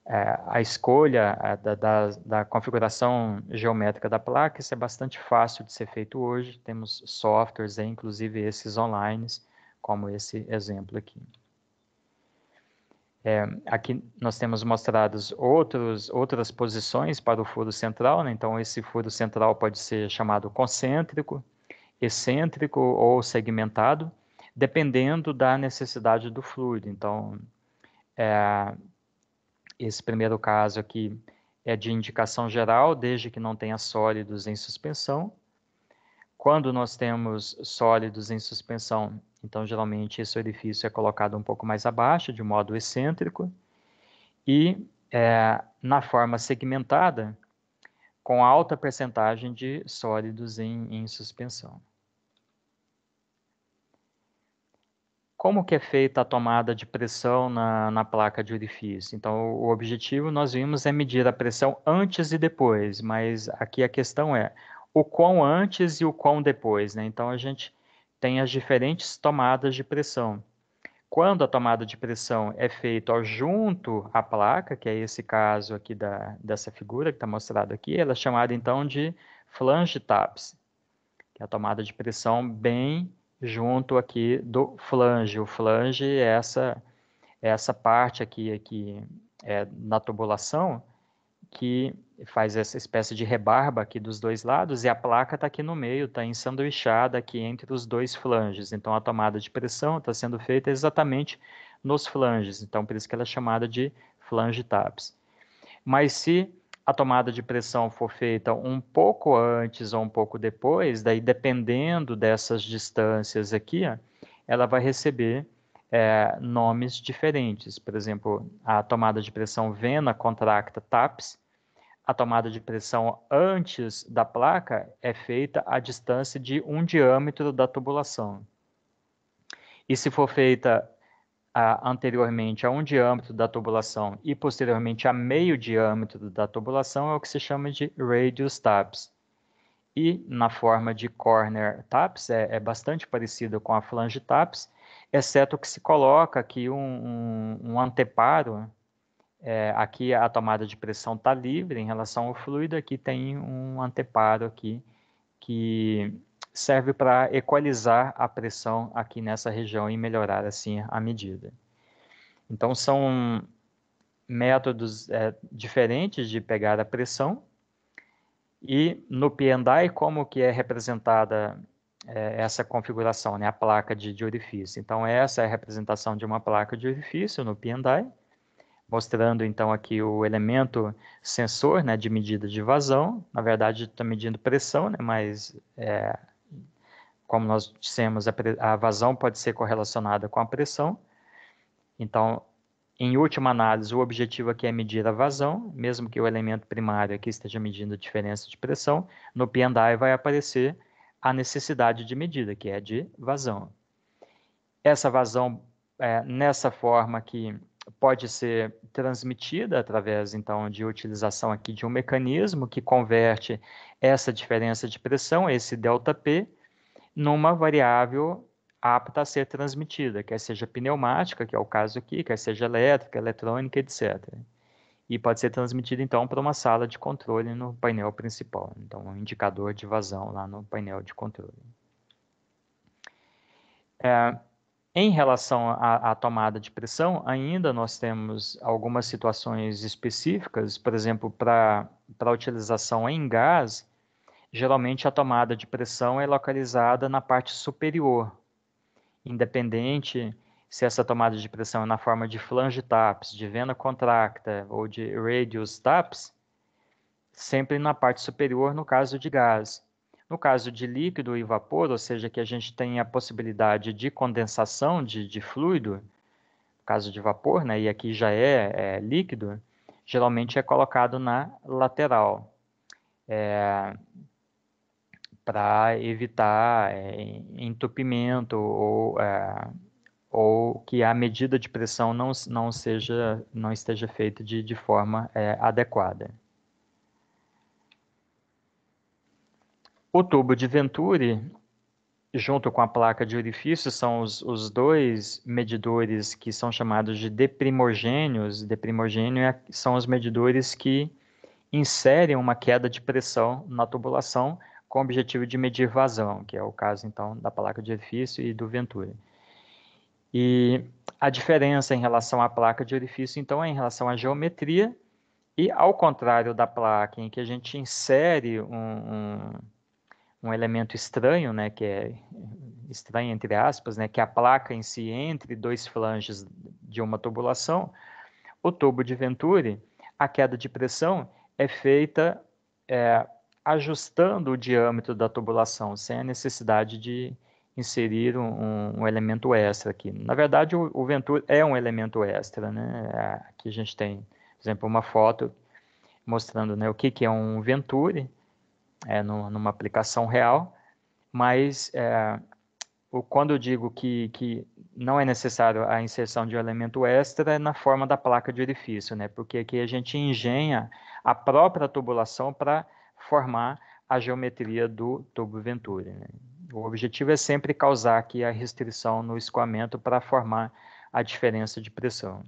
é, a escolha é, da, da, da, configuração geométrica da placa, isso é bastante fácil de ser feito hoje. Temos softwares, inclusive esses online, como esse exemplo aqui. É, aqui nós temos mostradas outros, outras posições para o furo central, né? então esse furo central pode ser chamado concêntrico, excêntrico ou segmentado, dependendo da necessidade do fluido. Então, é, esse primeiro caso aqui é de indicação geral, desde que não tenha sólidos em suspensão, quando nós temos sólidos em suspensão, então geralmente esse orifício é colocado um pouco mais abaixo, de modo excêntrico, e é, na forma segmentada, com alta percentagem de sólidos em, em suspensão. Como que é feita a tomada de pressão na, na placa de orifício? Então, o objetivo, nós vimos, é medir a pressão antes e depois, mas aqui a questão é, o quão antes e o quão depois, né? Então a gente tem as diferentes tomadas de pressão. Quando a tomada de pressão é feita junto à placa, que é esse caso aqui da, dessa figura que está mostrado aqui, ela é chamada então de flange taps, que é a tomada de pressão bem junto aqui do flange. O flange é essa, é essa parte aqui, aqui é, na tubulação, que faz essa espécie de rebarba aqui dos dois lados e a placa está aqui no meio, está ensanduichada aqui entre os dois flanges. Então, a tomada de pressão está sendo feita exatamente nos flanges. Então, por isso que ela é chamada de flange TAPS. Mas se a tomada de pressão for feita um pouco antes ou um pouco depois, daí dependendo dessas distâncias aqui, ela vai receber é, nomes diferentes. Por exemplo, a tomada de pressão vena contracta TAPS, a tomada de pressão antes da placa é feita à distância de um diâmetro da tubulação. E se for feita a, anteriormente a um diâmetro da tubulação e posteriormente a meio diâmetro da tubulação, é o que se chama de radius TAPS. E na forma de corner TAPS, é, é bastante parecida com a flange TAPS, exceto que se coloca aqui um, um, um anteparo, é, aqui a tomada de pressão está livre em relação ao fluido, aqui tem um anteparo aqui que serve para equalizar a pressão aqui nessa região e melhorar assim a medida. Então são métodos é, diferentes de pegar a pressão e no P&I, como que é representada é, essa configuração, né, a placa de, de, orifício. Então, essa é a representação de uma placa de orifício no P&I, mostrando então aqui o elemento sensor né, de medida de vazão. Na verdade, está medindo pressão, né, mas é, como nós dissemos, a, a vazão pode ser correlacionada com a pressão. Então, em última análise, o objetivo aqui é medir a vazão, mesmo que o elemento primário aqui esteja medindo a diferença de pressão, no P&I vai aparecer a necessidade de medida, que é de vazão. Essa vazão, é, nessa forma que pode ser transmitida através, então, de utilização aqui de um mecanismo que converte essa diferença de pressão, esse ΔP, numa variável apta a ser transmitida, quer seja pneumática, que é o caso aqui, quer seja elétrica, eletrônica, etc e pode ser transmitido então para uma sala de controle no painel principal. Então, um indicador de vazão lá no painel de controle. É, em relação à, à, tomada de pressão, ainda nós temos algumas situações específicas, por exemplo, para a utilização em gás, geralmente a tomada de pressão é localizada na parte superior, independente se essa tomada de pressão é na forma de flange TAPS, de vena contracta ou de radius TAPS, sempre na parte superior no caso de gás. No caso de líquido e vapor, ou seja, que a gente tem a possibilidade de condensação de, de fluido, no caso de vapor, né, e aqui já é, é líquido, geralmente é colocado na lateral, é, para evitar é, entupimento ou é, ou que a medida de pressão não, não, seja, não esteja feita de, de forma é, adequada. O tubo de Venturi, junto com a placa de orifício, são os, os dois medidores que são chamados de deprimogênios. Deprimogênio é, são os medidores que inserem uma queda de pressão na tubulação com o objetivo de medir vazão, que é o caso, então, da placa de orifício e do Venturi. E a diferença em relação à placa de orifício, então, é em relação à geometria, e ao contrário da placa, em que a gente insere um, um, um elemento estranho, né, que é estranho entre aspas, né, que a placa em si entre dois flanges de uma tubulação, o tubo de Venturi, a queda de pressão é feita é, ajustando o diâmetro da tubulação, sem a necessidade de, inserir um, um elemento extra aqui. Na verdade, o, o, é um elemento extra, né? É, aqui a gente tem, por exemplo, uma foto mostrando né, o que, que é um Venturi é, no, numa aplicação real, mas é, o, quando eu digo que, que não é necessário a inserção de um elemento extra, é na forma da placa de orifício, né? Porque aqui a gente engenha a própria tubulação para formar a geometria do tubo Venturi. Né? O objetivo é sempre causar aqui a restrição no escoamento para formar a diferença de pressão.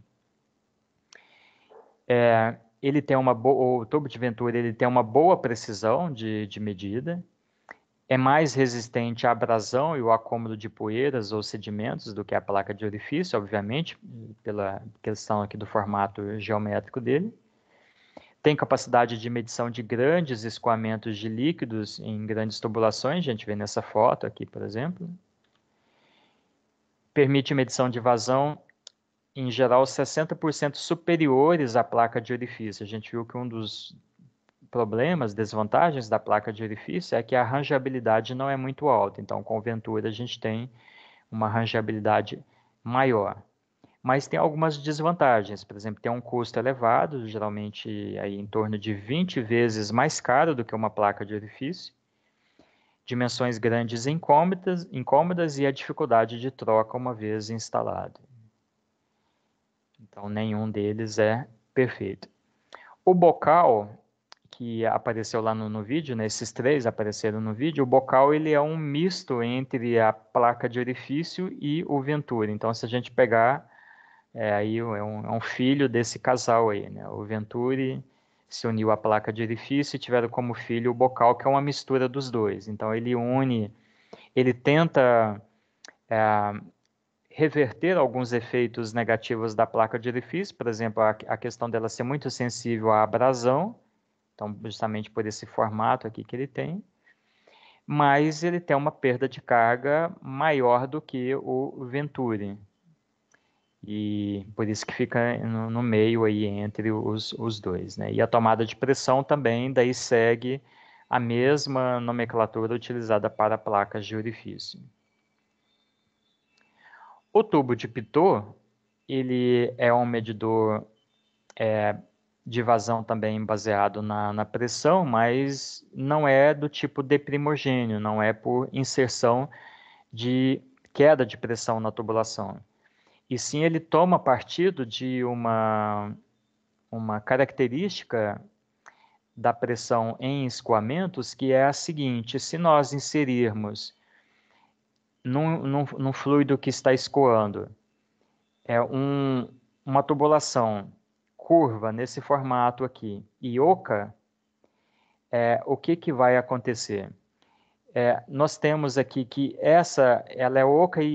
É, ele tem uma boa, o tubo de Ventura ele tem uma boa precisão de, de medida, é mais resistente à abrasão e ao acúmulo de poeiras ou sedimentos do que a placa de orifício, obviamente, pela questão aqui do formato geométrico dele tem capacidade de medição de grandes escoamentos de líquidos em grandes tubulações, a gente vê nessa foto aqui, por exemplo. Permite medição de vazão, em geral, 60% superiores à placa de orifício. A gente viu que um dos problemas, desvantagens da placa de orifício é que a rangeabilidade não é muito alta. Então, com ventura, a gente tem uma rangeabilidade maior mas tem algumas desvantagens. Por exemplo, tem um custo elevado, geralmente aí em torno de 20 vezes mais caro do que uma placa de orifício, dimensões grandes e incômodas, incômodas e a dificuldade de troca uma vez instalado. Então, nenhum deles é perfeito. O bocal, que apareceu lá no, no vídeo, né, esses três apareceram no vídeo, o bocal ele é um misto entre a placa de orifício e o Ventura. Então, se a gente pegar é, aí é um, é um, filho desse casal aí, né? O Venturi se uniu à placa de edifício e tiveram como filho o bocal, que é uma mistura dos dois. Então ele une, ele tenta é, reverter alguns efeitos negativos da placa de edifício por exemplo, a, a questão dela ser muito sensível à abrasão, então justamente por esse formato aqui que ele tem mas ele tem uma perda de carga maior do que o Venturi e por isso que fica no, no meio aí entre os, os dois, né? E a tomada de pressão também daí segue a mesma nomenclatura utilizada para placas de orifício. O tubo de Pitot, ele é um medidor é, de vazão também baseado na, na, pressão, mas não é do tipo de primogênio, não é por inserção de queda de pressão na tubulação e sim ele toma partido de uma, uma característica da pressão em escoamentos que é a seguinte: se nós inserirmos num, num, num fluido que está escoando é um, uma tubulação curva nesse formato aqui e oca, é, o que, que vai acontecer? é, nós temos aqui que essa ela é oca e,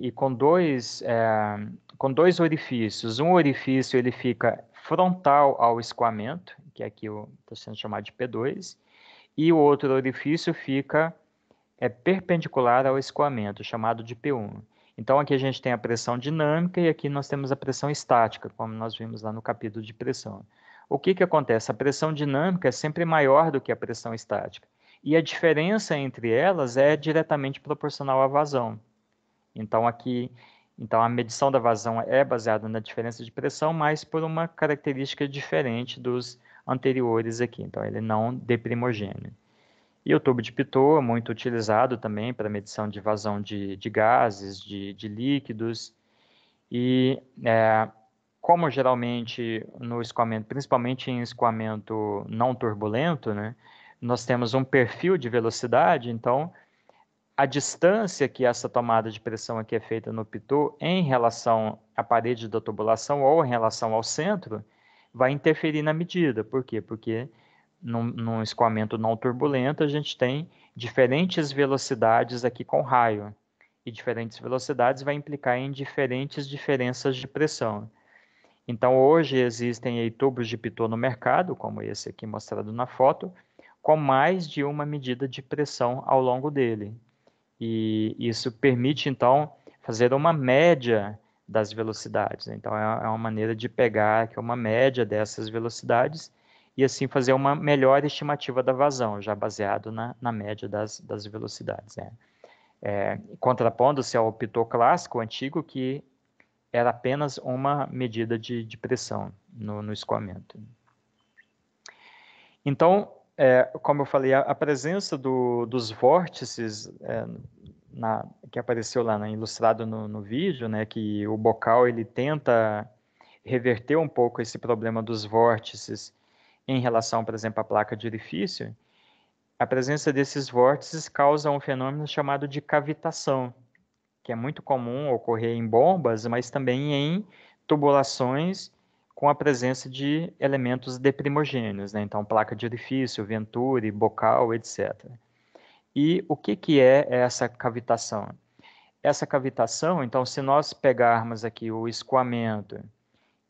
e, e com dois é, com dois orifícios. Um orifício ele fica frontal ao escoamento, que é aqui está sendo chamado de P2, e o outro orifício fica é perpendicular ao escoamento, chamado de P1. Então aqui a gente tem a pressão dinâmica e aqui nós temos a pressão estática, como nós vimos lá no capítulo de pressão. O que, que acontece? A pressão dinâmica é sempre maior do que a pressão estática e a diferença entre elas é diretamente proporcional à vazão. Então aqui, então a medição da vazão é baseada na diferença de pressão, mas por uma característica diferente dos anteriores aqui. Então ele não de primogênio. E o tubo de Pitot é muito utilizado também para medição de vazão de, de gases, de, de, líquidos. E é, como geralmente no escoamento, principalmente em escoamento não turbulento, né, nós temos um perfil de velocidade, então a distância que essa tomada de pressão aqui é feita no pitot em relação à parede da tubulação ou em relação ao centro vai interferir na medida. Por quê? Porque num, num escoamento não turbulento a gente tem diferentes velocidades aqui com raio. E diferentes velocidades vai implicar em diferentes diferenças de pressão. Então, hoje existem aí tubos de pitot no mercado, como esse aqui mostrado na foto, com mais de uma medida de pressão ao longo dele. E isso permite, então, fazer uma média das velocidades. Então, é, é uma maneira de pegar que é uma média dessas velocidades e, assim, fazer uma melhor estimativa da vazão, já baseado na, na média das, das velocidades. Né? É, Contrapondo-se ao pitot clássico, antigo, que era apenas uma medida de, de pressão no, no escoamento. Então, é, como eu falei, a, a presença do, dos vórtices é, na, que apareceu lá né, ilustrado no, no, vídeo, né, que o bocal ele tenta reverter um pouco esse problema dos vórtices em relação, por exemplo, à placa de orifício, a presença desses vórtices causa um fenômeno chamado de cavitação, que é muito comum ocorrer em bombas, mas também em tubulações com a presença de elementos deprimogênios, né? então placa de orifício, venturi, bocal, etc. E o que, que é essa cavitação? Essa cavitação, então, se nós pegarmos aqui o escoamento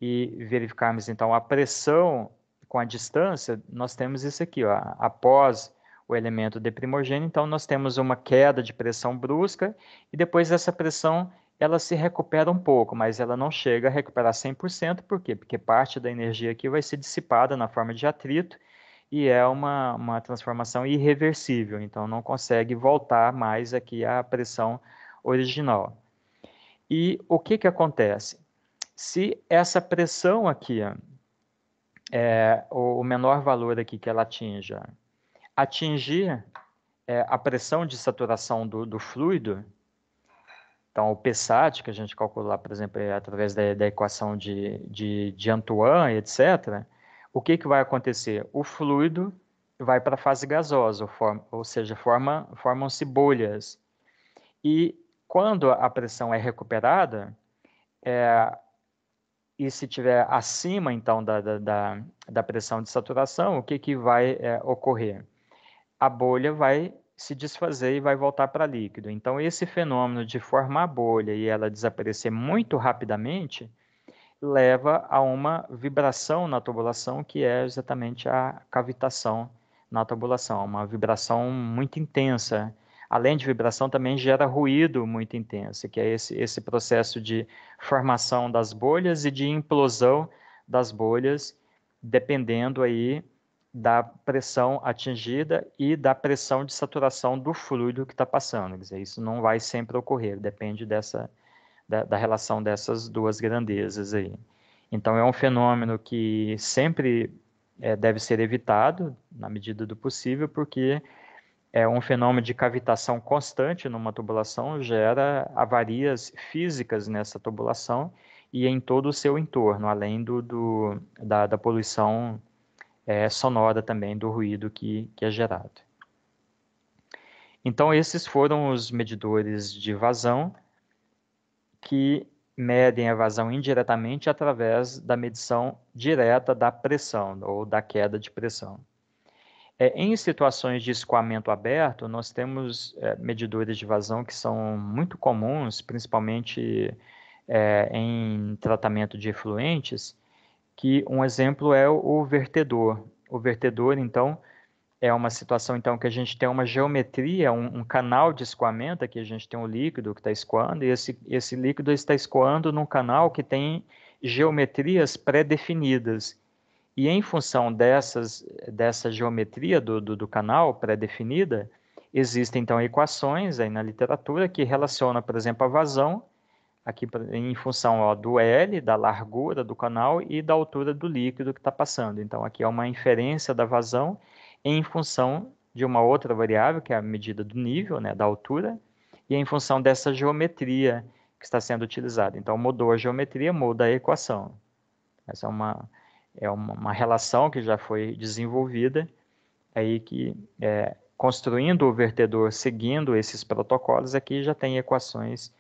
e verificarmos, então, a pressão com a distância, nós temos isso aqui, ó, após o elemento deprimogênio, então, nós temos uma queda de pressão brusca e depois essa pressão ela se recupera um pouco, mas ela não chega a recuperar 100%, por quê? Porque parte da energia aqui vai ser dissipada na forma de atrito e é uma, uma transformação irreversível, então não consegue voltar mais aqui à pressão original. E o que, que acontece? Se essa pressão aqui, é, o menor valor aqui que ela atinja, atingir é, a pressão de saturação do, do fluido, então, o PSAT, que a gente calcula, por exemplo, é através da, da equação de, de, de Antoine, etc., o que, que vai acontecer? O fluido vai para a fase gasosa, ou, seja, forma, formam-se bolhas. E quando a pressão é recuperada, é, e se tiver acima, então, da, da, da pressão de saturação, o que, que vai é, ocorrer? A bolha vai se desfazer e vai voltar para líquido. Então, esse fenômeno de formar bolha e ela desaparecer muito rapidamente leva a uma vibração na tubulação, que é exatamente a cavitação na tubulação, é uma vibração muito intensa. Além de vibração, também gera ruído muito intenso, que é esse, esse processo de formação das bolhas e de implosão das bolhas, dependendo aí da pressão atingida e da pressão de saturação do fluido que está passando. Quer dizer, isso não vai sempre ocorrer, depende dessa, da, da, relação dessas duas grandezas aí. Então, é um fenômeno que sempre é, deve ser evitado, na medida do possível, porque é um fenômeno de cavitação constante numa tubulação, gera avarias físicas nessa tubulação e em todo o seu entorno, além do, do da, da poluição é, sonora também do ruído que, que é gerado. Então, esses foram os medidores de vazão que medem a vazão indiretamente através da medição direta da pressão ou da queda de pressão. É, em situações de escoamento aberto, nós temos é, medidores de vazão que são muito comuns, principalmente é, em tratamento de efluentes, que um exemplo é o vertedor. O vertedor, então, é uma situação então que a gente tem uma geometria, um, um canal de escoamento, aqui a gente tem um líquido que está escoando, e esse, esse líquido está escoando num canal que tem geometrias pré-definidas. E em função dessas, dessa geometria do, do, do canal pré-definida, existem então equações aí na literatura que relacionam, por exemplo, a vazão aqui em função ó, do L, da largura do canal e da altura do líquido que está passando. Então, aqui é uma inferência da vazão em função de uma outra variável, que é a medida do nível, né, da altura, e em função dessa geometria que está sendo utilizada. Então, mudou a geometria, muda a equação. Essa é uma, é uma, uma relação que já foi desenvolvida, aí que é, construindo o vertedor seguindo esses protocolos, aqui já tem equações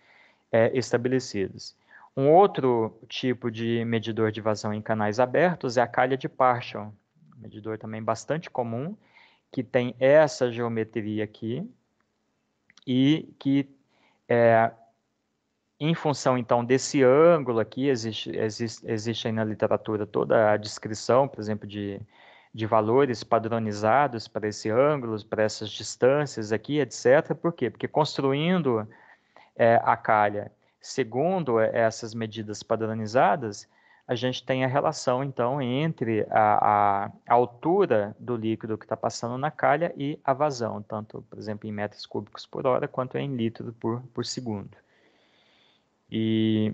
é, estabelecidas. Um outro tipo de medidor de vazão em canais abertos é a calha de Parshall, medidor também bastante comum, que tem essa geometria aqui e que é, em função, então, desse ângulo aqui, existe, existe, existe aí na literatura toda a descrição, por exemplo, de, de valores padronizados para esse ângulo, para essas distâncias aqui, etc. Por quê? Porque construindo é, a calha. Segundo é, essas medidas padronizadas, a gente tem a relação, então, entre a, a altura do líquido que está passando na calha e a vazão, tanto, por exemplo, em metros cúbicos por hora, quanto em litro por, por segundo. E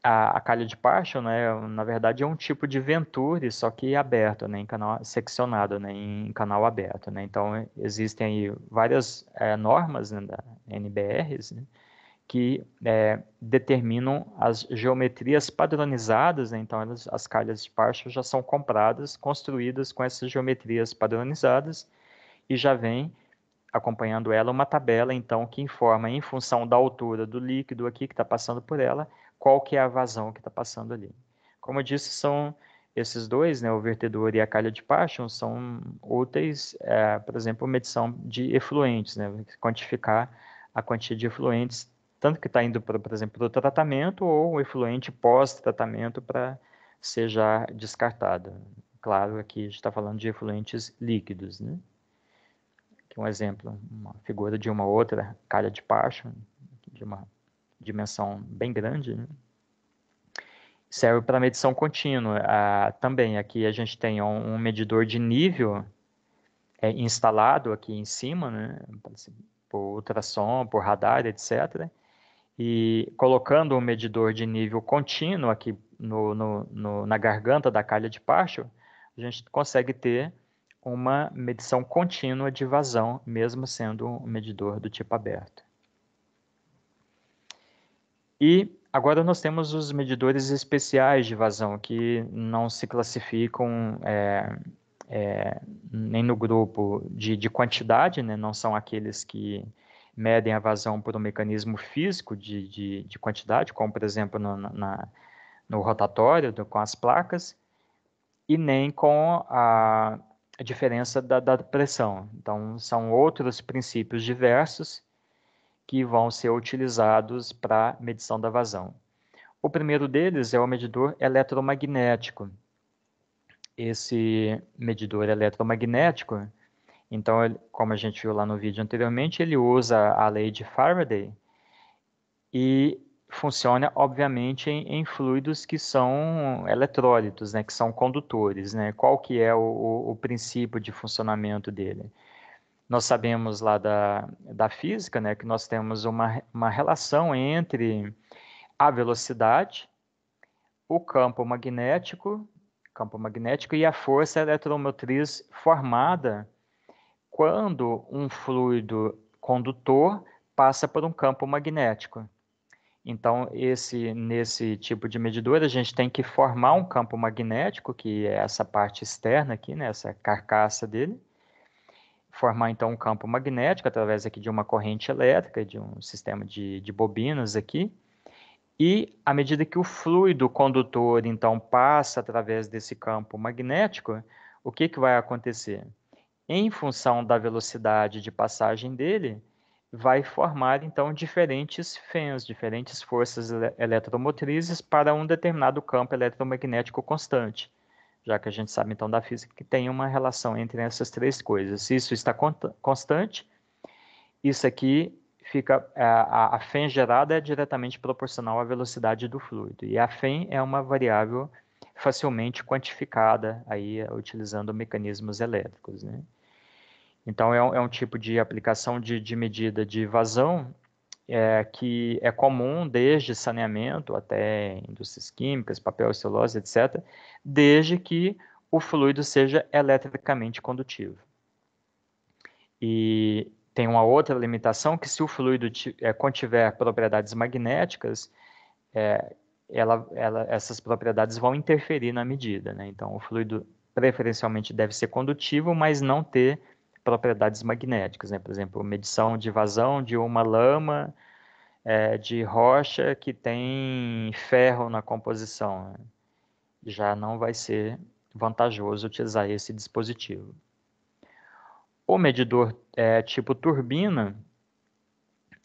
a, a calha de Parchon, né, na verdade, é um tipo de Venturi, só que aberto, né, em canal seccionado, né, em canal aberto. Né? Então, existem aí várias é, normas né, da NBRs, né, que é, determinam as geometrias padronizadas, né? então elas, as calhas de Parcho já são compradas, construídas com essas geometrias padronizadas e já vem acompanhando ela uma tabela então que informa em função da altura do líquido aqui que está passando por ela qual que é a vazão que está passando ali. Como eu disse, são esses dois, né, o vertedor e a calha de Parchon, são úteis, é, por exemplo, medição de efluentes, né, quantificar a quantia de efluentes tanto que está indo, pra, por exemplo, para o tratamento ou o efluente pós-tratamento para ser já descartado. Claro, aqui a gente está falando de efluentes líquidos, né? Aqui é um exemplo, uma figura de uma outra calha de pacho, de uma dimensão bem grande, né? serve para medição contínua ah, também. Aqui a gente tem um, um medidor de nível é, instalado aqui em cima, né, por ultrassom, por radar, etc. E colocando um medidor de nível contínuo aqui no, no, no, na garganta da calha de Parcho, a gente consegue ter uma medição contínua de vazão, mesmo sendo um medidor do tipo aberto. E agora nós temos os medidores especiais de vazão, que não se classificam é, é, nem no grupo de, de quantidade, né? não são aqueles que medem a vazão por um mecanismo físico de, de, de quantidade, como por exemplo no, na, no rotatório do, com as placas, e nem com a, a diferença da, da pressão. Então, são outros princípios diversos que vão ser utilizados para medição da vazão. O primeiro deles é o medidor eletromagnético. Esse medidor eletromagnético então, ele, como a gente viu lá no vídeo anteriormente, ele usa a lei de Faraday e funciona, obviamente, em, em fluidos que são eletrólitos, né, que são condutores. Né? Qual que é o, o, o princípio de funcionamento dele? Nós sabemos lá da, da física né, que nós temos uma, uma relação entre a velocidade, o campo magnético, campo magnético e a força eletromotriz formada quando um fluido condutor passa por um campo magnético. Então, esse, nesse tipo de medidor, a gente tem que formar um campo magnético, que é essa parte externa aqui, né, essa carcaça dele. Formar, então, um campo magnético através aqui de uma corrente elétrica, de um sistema de, de bobinas aqui. E, à medida que o fluido condutor, então, passa através desse campo magnético, o que, que vai acontecer? em função da velocidade de passagem dele, vai formar então diferentes fens, diferentes forças eletromotrizes para um determinado campo eletromagnético constante, já que a gente sabe então da física que tem uma relação entre essas três coisas. Se Isso está constante, isso aqui fica a, a FEM gerada é diretamente proporcional à velocidade do fluido e a FEM é uma variável facilmente quantificada aí utilizando mecanismos elétricos, né? Então, é um, é um tipo de aplicação de, de medida de vazão é, que é comum desde saneamento até indústrias químicas, papel, celulose, etc., desde que o fluido seja eletricamente condutivo. E tem uma outra limitação que se o fluido é, contiver propriedades magnéticas, é, ela, ela, essas propriedades vão interferir na medida. Né? Então, o fluido preferencialmente deve ser condutivo, mas não ter propriedades magnéticas, né? Por exemplo, medição de vazão de uma lama é, de rocha que tem ferro na composição. Né? Já não vai ser vantajoso utilizar esse dispositivo. O medidor é, tipo turbina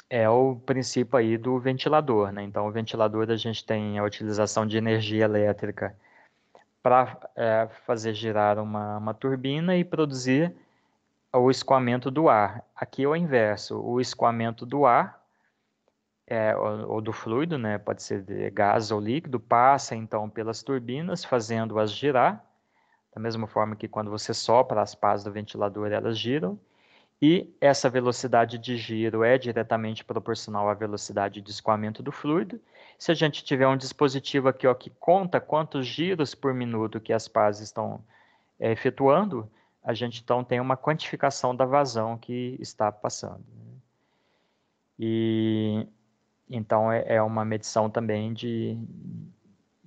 é o princípio aí do ventilador, né? Então, o ventilador a gente tem a utilização de energia elétrica para é, fazer girar uma, uma turbina e produzir o escoamento do ar. Aqui é o inverso, o escoamento do ar, é, ou, ou do fluido, né, pode ser de gás ou líquido, passa então pelas turbinas, fazendo-as girar, da mesma forma que quando você sopra as pás do ventilador, elas giram, e essa velocidade de giro é diretamente proporcional à velocidade de escoamento do fluido. Se a gente tiver um dispositivo aqui ó, que conta quantos giros por minuto que as pás estão é, efetuando, a gente então tem uma quantificação da vazão que está passando. Né? E então é, é, uma medição também de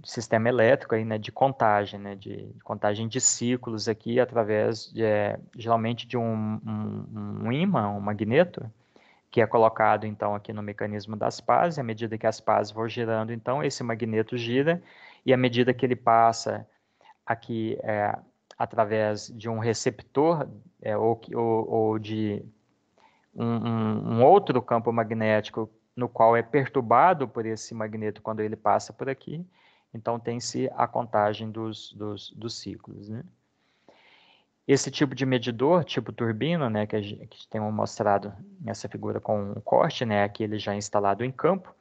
sistema elétrico aí, né, de contagem, né, de, contagem de ciclos aqui através de, é, geralmente de um, um, um ímã, um magneto, que é colocado então aqui no mecanismo das pás, e à medida que as pás vão girando, então esse magneto gira e à medida que ele passa aqui é, através de um receptor é, ou, ou, ou, de um, um, outro campo magnético no qual é perturbado por esse magneto quando ele passa por aqui. Então, tem-se a contagem dos, dos, dos ciclos. Né? Esse tipo de medidor, tipo turbina, né, que, a gente, tem mostrado nessa figura com um corte, né, aquele já é instalado em campo,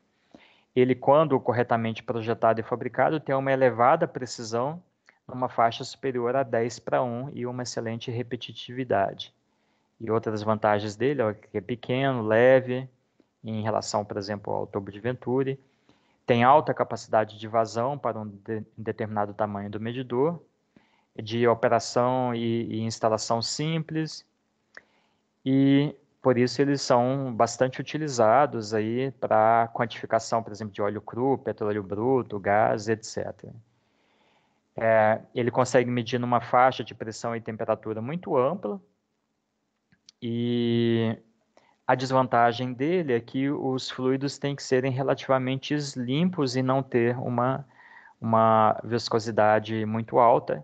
ele, quando corretamente projetado e fabricado, tem uma elevada precisão numa faixa superior a 10 para 1 e uma excelente repetitividade. E outras vantagens dele é que é pequeno, leve, em relação, por exemplo, ao tubo de Venturi, tem alta capacidade de vazão para um, de, determinado tamanho do medidor, de operação e, e instalação simples, e por isso eles são bastante utilizados aí para quantificação, por exemplo, de óleo cru, petróleo bruto, gás, etc. É, ele consegue medir numa faixa de pressão e temperatura muito ampla. E a desvantagem dele é que os fluidos têm que serem relativamente limpos e não ter uma, uma viscosidade muito alta.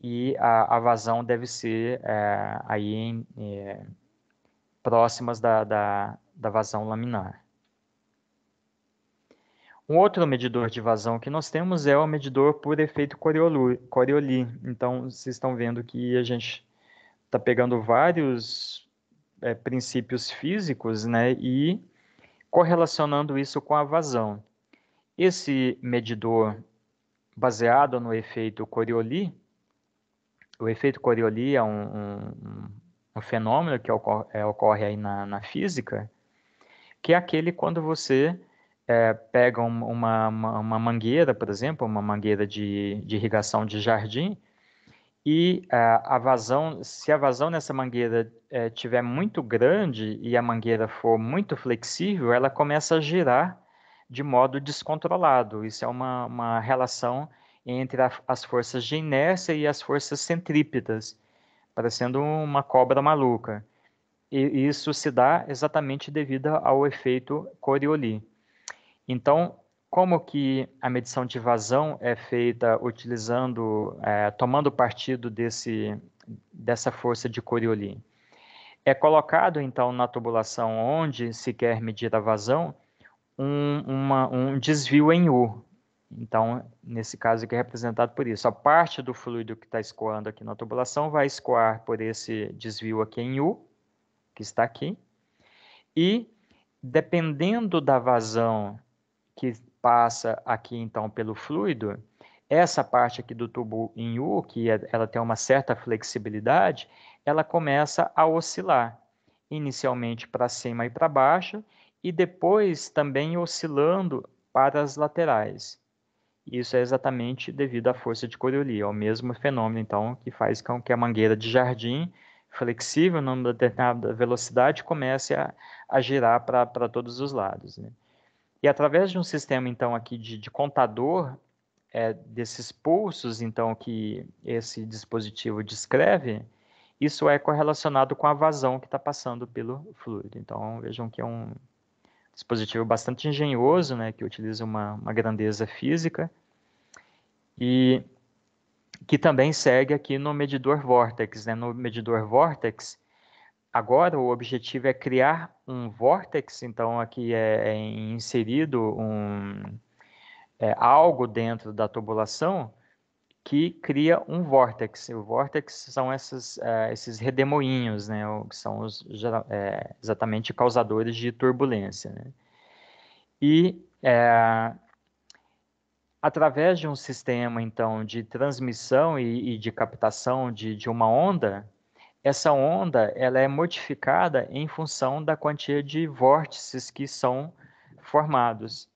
E a, a vazão deve ser é, aí em, é, próximas da, da, da vazão laminar. Um outro medidor de vazão que nós temos é o medidor por efeito Coriolis. Então, vocês estão vendo que a gente está pegando vários é, princípios físicos né, e correlacionando isso com a vazão. Esse medidor baseado no efeito Coriolis, o efeito Coriolis é um, um, um fenômeno que ocorre, é, ocorre aí na, na física, que é aquele quando você é, pegam uma, uma, uma, mangueira, por exemplo, uma mangueira de, de irrigação de jardim, e a, é, a vazão, se a vazão nessa mangueira é, tiver muito grande e a mangueira for muito flexível, ela começa a girar de modo descontrolado. Isso é uma, uma relação entre a, as forças de inércia e as forças centrípetas, parecendo uma cobra maluca. E isso se dá exatamente devido ao efeito Coriolis. Então, como que a medição de vazão é feita utilizando, é, tomando partido desse, dessa força de Coriolis? É colocado, então, na tubulação onde se quer medir a vazão, um, uma, um desvio em U. Então, nesse caso aqui é representado por isso. A parte do fluido que está escoando aqui na tubulação vai escoar por esse desvio aqui em U, que está aqui. E, dependendo da vazão que passa aqui então pelo fluido, essa parte aqui do tubo em U, que é, ela tem uma certa flexibilidade, ela começa a oscilar, inicialmente para cima e para baixo, e depois também oscilando para as laterais. Isso é exatamente devido à força de Coriolis, é o mesmo fenômeno então que faz com que a mangueira de jardim flexível numa determinada velocidade comece a, a girar para todos os lados. Né? E através de um sistema, então, aqui de, de contador é, desses pulsos, então, que esse dispositivo descreve, isso é correlacionado com a vazão que está passando pelo fluido. Então, vejam que é um dispositivo bastante engenhoso, né, que utiliza uma, uma grandeza física e que também segue aqui no medidor Vortex. Né? No medidor Vortex, Agora, o objetivo é criar um vortex. então aqui é, é inserido um, é, algo dentro da tubulação que cria um E O vortex são é, esses redemoinhos, né, que são os, é, exatamente causadores de turbulência. Né? E é, através de um sistema, então, de transmissão e, e de captação de, de uma onda, essa onda ela é modificada em função da quantia de vórtices que são formados.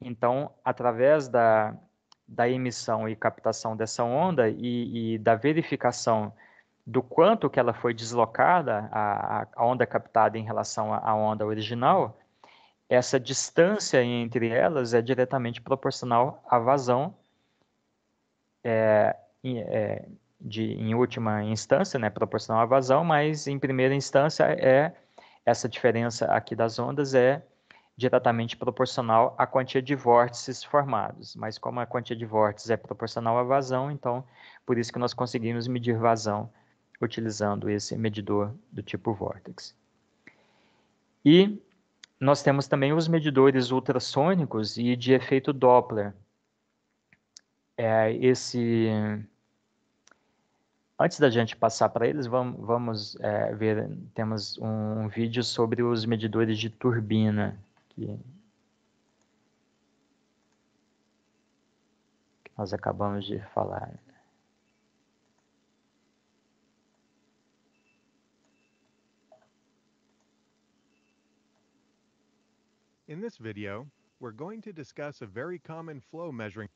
Então, através da, da emissão e captação dessa onda e, e da verificação do quanto que ela foi deslocada, a, a onda captada em relação à onda original, essa distância entre elas é diretamente proporcional à vazão é, é, de, em última instância, né, proporcional à vazão, mas em primeira instância é essa diferença aqui das ondas é diretamente proporcional à quantia de vórtices formados. Mas como a quantia de vórtices é proporcional à vazão, então por isso que nós conseguimos medir vazão utilizando esse medidor do tipo vórtex. E nós temos também os medidores ultrassônicos e de efeito Doppler. É, esse Antes da gente passar para eles, vamos, vamos é, ver, temos um, um vídeo sobre os medidores de turbina, que, nós acabamos de falar. In this video, we're going to discuss a very common flow measuring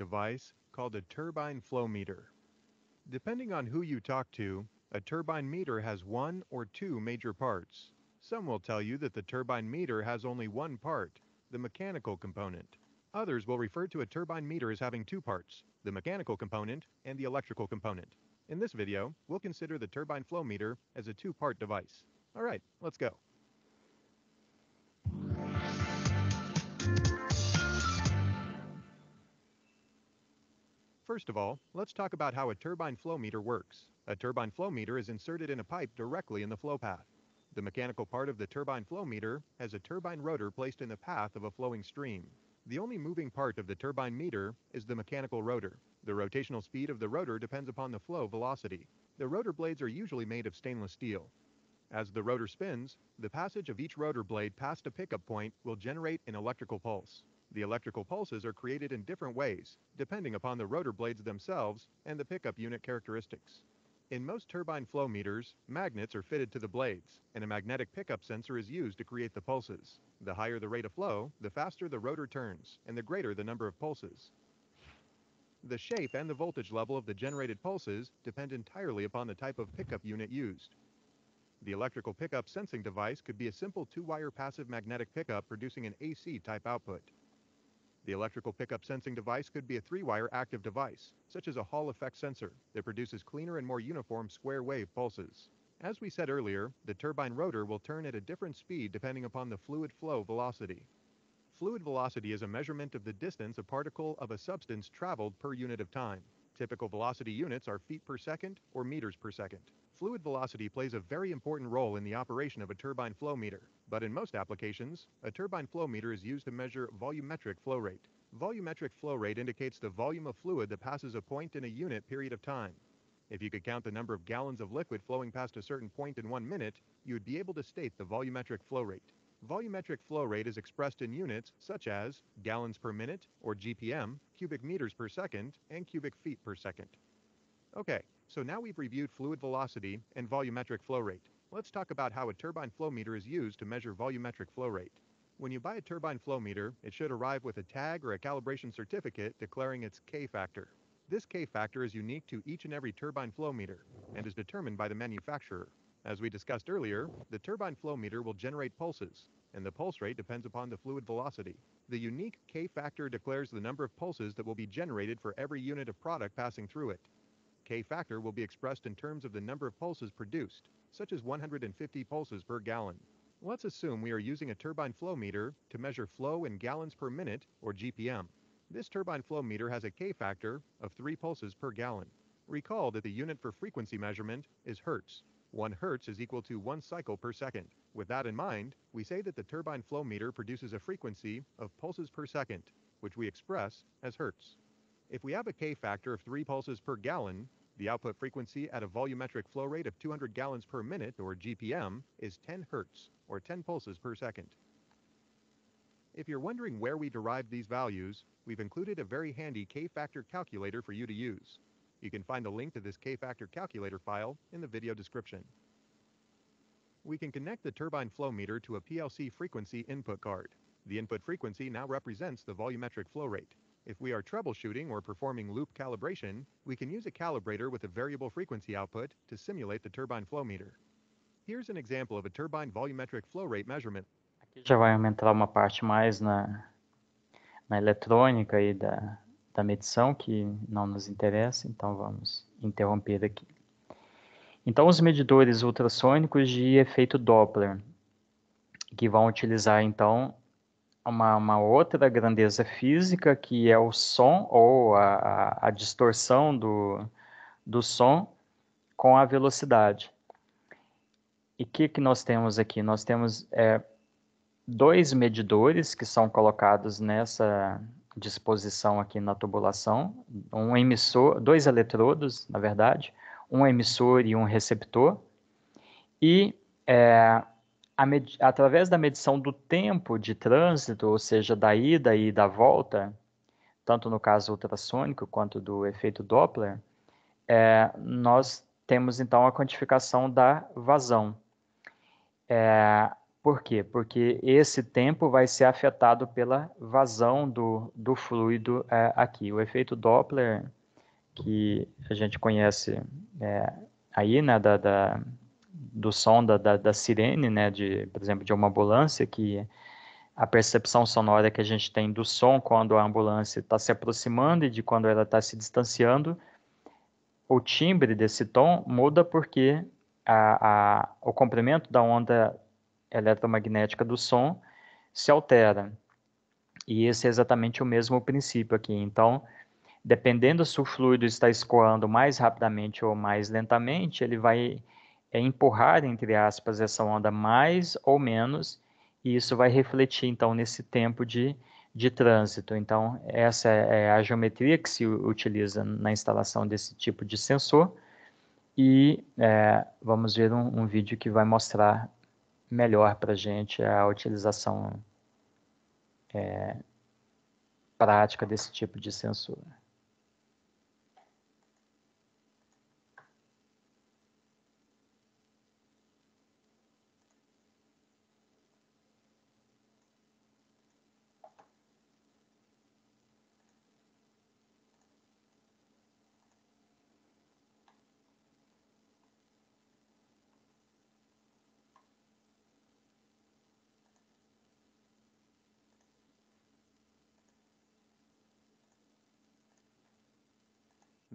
device called a turbine flow meter. Depending on who you talk to, a turbine meter has one or two major parts. Some will tell you that the turbine meter has only one part, the mechanical component. Others will refer to a turbine meter as having two parts, the mechanical component and the electrical component. In this video, we'll consider the turbine flow meter as a two-part device. Alright, let's go. First of all, let's talk about how a turbine flow meter works. A turbine flow meter is inserted in a pipe directly in the flow path. The mechanical part of the turbine flow meter has a turbine rotor placed in the path of a flowing stream. The only moving part of the turbine meter is the mechanical rotor. The rotational speed of the rotor depends upon the flow velocity. The rotor blades are usually made of stainless steel. As the rotor spins, the passage of each rotor blade past a pickup point will generate an electrical pulse. The electrical pulses are created in different ways, depending upon the rotor blades themselves and the pickup unit characteristics. In most turbine flow meters, magnets are fitted to the blades, and a magnetic pickup sensor is used to create the pulses. The higher the rate of flow, the faster the rotor turns, and the greater the number of pulses. The shape and the voltage level of the generated pulses depend entirely upon the type of pickup unit used. The electrical pickup sensing device could be a simple two-wire passive magnetic pickup producing an AC type output. The electrical pickup sensing device could be a three-wire active device, such as a Hall effect sensor, that produces cleaner and more uniform square-wave pulses. As we said earlier, the turbine rotor will turn at a different speed depending upon the fluid flow velocity. Fluid velocity is a measurement of the distance a particle of a substance traveled per unit of time. Typical velocity units are feet per second or meters per second fluid velocity plays a very important role in the operation of a turbine flow meter, but in most applications, a turbine flow meter is used to measure volumetric flow rate. Volumetric flow rate indicates the volume of fluid that passes a point in a unit period of time. If you could count the number of gallons of liquid flowing past a certain point in one minute, you would be able to state the volumetric flow rate. Volumetric flow rate is expressed in units such as gallons per minute, or GPM, cubic meters per second, and cubic feet per second. Okay, so now we've reviewed fluid velocity and volumetric flow rate. Let's talk about how a turbine flow meter is used to measure volumetric flow rate. When you buy a turbine flow meter, it should arrive with a tag or a calibration certificate declaring its K factor. This K factor is unique to each and every turbine flow meter and is determined by the manufacturer. As we discussed earlier, the turbine flow meter will generate pulses, and the pulse rate depends upon the fluid velocity. The unique K factor declares the number of pulses that will be generated for every unit of product passing through it. K factor will be expressed in terms of the number of pulses produced, such as 150 pulses per gallon. Let's assume we are using a turbine flow meter to measure flow in gallons per minute, or GPM. This turbine flow meter has a K factor of 3 pulses per gallon. Recall that the unit for frequency measurement is Hertz. 1 Hertz is equal to 1 cycle per second. With that in mind, we say that the turbine flow meter produces a frequency of pulses per second, which we express as Hertz. If we have a K factor of 3 pulses per gallon, the output frequency at a volumetric flow rate of 200 gallons per minute, or GPM, is 10 hertz, or 10 pulses per second. If you're wondering where we derived these values, we've included a very handy K-factor calculator for you to use. You can find the link to this K-factor calculator file in the video description. We can connect the turbine flow meter to a PLC frequency input card. The input frequency now represents the volumetric flow rate. If we are troubleshooting or performing loop calibration, we can use a calibrator with a variable frequency output to simulate the turbine flow meter. Here's an example of a turbine volumetric flow rate measurement. Aqui já vai aumentar uma parte mais na, na eletrônica e da, da medição que não nos interessa, então vamos interromper aqui. Então, os medidores ultrassônicos de efeito Doppler, que vão utilizar então uma, uma outra grandeza física que é o som ou a, a, a distorção do, do som com a velocidade. E o que, que nós temos aqui? Nós temos é, dois medidores que são colocados nessa disposição aqui na tubulação, um emissor, dois eletrodos, na verdade, um emissor e um receptor, e é, med... através da medição do tempo de trânsito, ou seja, da ida e da volta, tanto no caso ultrassônico quanto do efeito Doppler, é, nós temos então a quantificação da vazão. É, por quê? Porque esse tempo vai ser afetado pela vazão do, do fluido é, aqui. O efeito Doppler, que a gente conhece é, aí, né, da, da, do som da, da, da, sirene, né, de, por exemplo, de uma ambulância, que a percepção sonora que a gente tem do som quando a ambulância está se aproximando e de quando ela está se distanciando, o timbre desse tom muda porque a, a, o comprimento da onda eletromagnética do som se altera. E esse é exatamente o mesmo princípio aqui. Então, dependendo se o fluido está escoando mais rapidamente ou mais lentamente, ele vai é empurrar, entre aspas, essa onda mais ou menos, e isso vai refletir, então, nesse tempo de, de trânsito. Então, essa é, é a geometria que se utiliza na instalação desse tipo de sensor, e é, vamos ver um, um vídeo que vai mostrar melhor para a gente a utilização é, prática desse tipo de sensor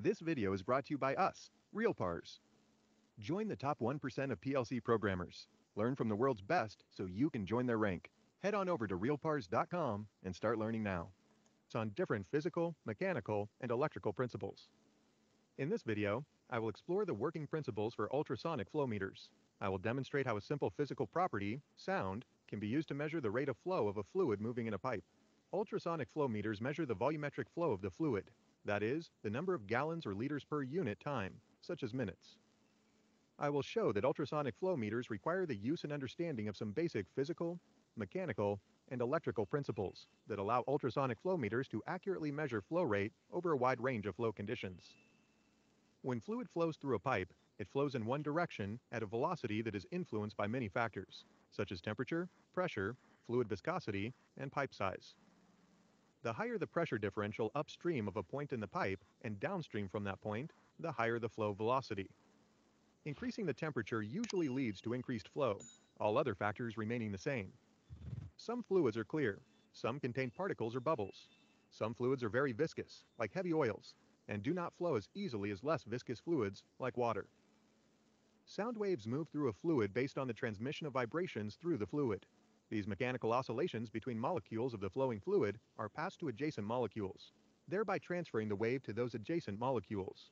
This video is brought to you by us, RealPars. Join the top 1% of PLC programmers. Learn from the world's best so you can join their rank. Head on over to realpars.com and start learning now. It's on different physical, mechanical, and electrical principles. In this video, I will explore the working principles for ultrasonic flow meters. I will demonstrate how a simple physical property, sound, can be used to measure the rate of flow of a fluid moving in a pipe. Ultrasonic flow meters measure the volumetric flow of the fluid, that is, the number of gallons or liters per unit time, such as minutes. I will show that ultrasonic flow meters require the use and understanding of some basic physical, mechanical, and electrical principles that allow ultrasonic flow meters to accurately measure flow rate over a wide range of flow conditions. When fluid flows through a pipe, it flows in one direction at a velocity that is influenced by many factors, such as temperature, pressure, fluid viscosity, and pipe size the higher the pressure differential upstream of a point in the pipe and downstream from that point, the higher the flow velocity. Increasing the temperature usually leads to increased flow, all other factors remaining the same. Some fluids are clear, some contain particles or bubbles. Some fluids are very viscous, like heavy oils, and do not flow as easily as less viscous fluids, like water. Sound waves move through a fluid based on the transmission of vibrations through the fluid. These mechanical oscillations between molecules of the flowing fluid are passed to adjacent molecules, thereby transferring the wave to those adjacent molecules.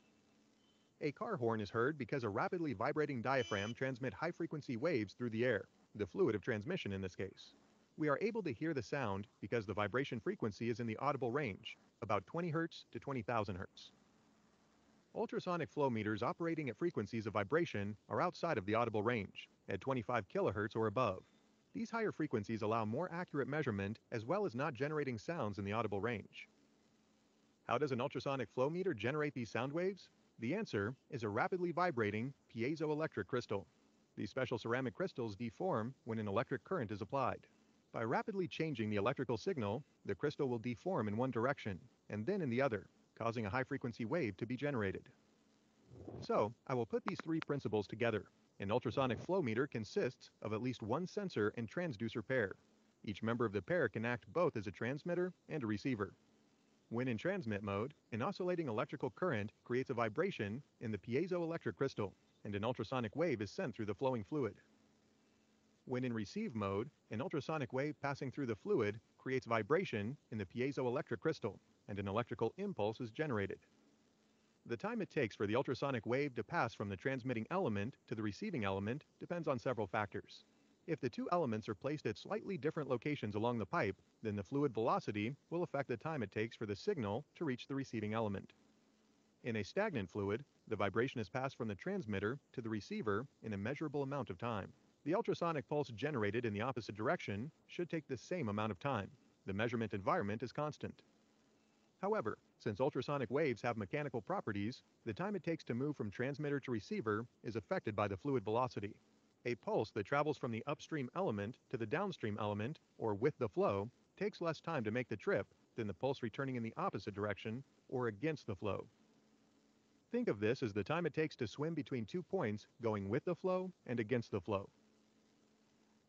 A car horn is heard because a rapidly vibrating diaphragm transmits high-frequency waves through the air, the fluid of transmission in this case. We are able to hear the sound because the vibration frequency is in the audible range, about 20 Hz to 20,000 Hz. Ultrasonic flow meters operating at frequencies of vibration are outside of the audible range, at 25 kHz or above. These higher frequencies allow more accurate measurement as well as not generating sounds in the audible range. How does an ultrasonic flow meter generate these sound waves? The answer is a rapidly vibrating piezoelectric crystal. These special ceramic crystals deform when an electric current is applied. By rapidly changing the electrical signal, the crystal will deform in one direction and then in the other, causing a high frequency wave to be generated. So, I will put these three principles together. An ultrasonic flow meter consists of at least one sensor and transducer pair. Each member of the pair can act both as a transmitter and a receiver. When in transmit mode, an oscillating electrical current creates a vibration in the piezoelectric crystal, and an ultrasonic wave is sent through the flowing fluid. When in receive mode, an ultrasonic wave passing through the fluid creates vibration in the piezoelectric crystal, and an electrical impulse is generated. The time it takes for the ultrasonic wave to pass from the transmitting element to the receiving element depends on several factors. If the two elements are placed at slightly different locations along the pipe, then the fluid velocity will affect the time it takes for the signal to reach the receiving element. In a stagnant fluid, the vibration is passed from the transmitter to the receiver in a measurable amount of time. The ultrasonic pulse generated in the opposite direction should take the same amount of time. The measurement environment is constant. However, since ultrasonic waves have mechanical properties, the time it takes to move from transmitter to receiver is affected by the fluid velocity. A pulse that travels from the upstream element to the downstream element, or with the flow, takes less time to make the trip than the pulse returning in the opposite direction or against the flow. Think of this as the time it takes to swim between two points going with the flow and against the flow.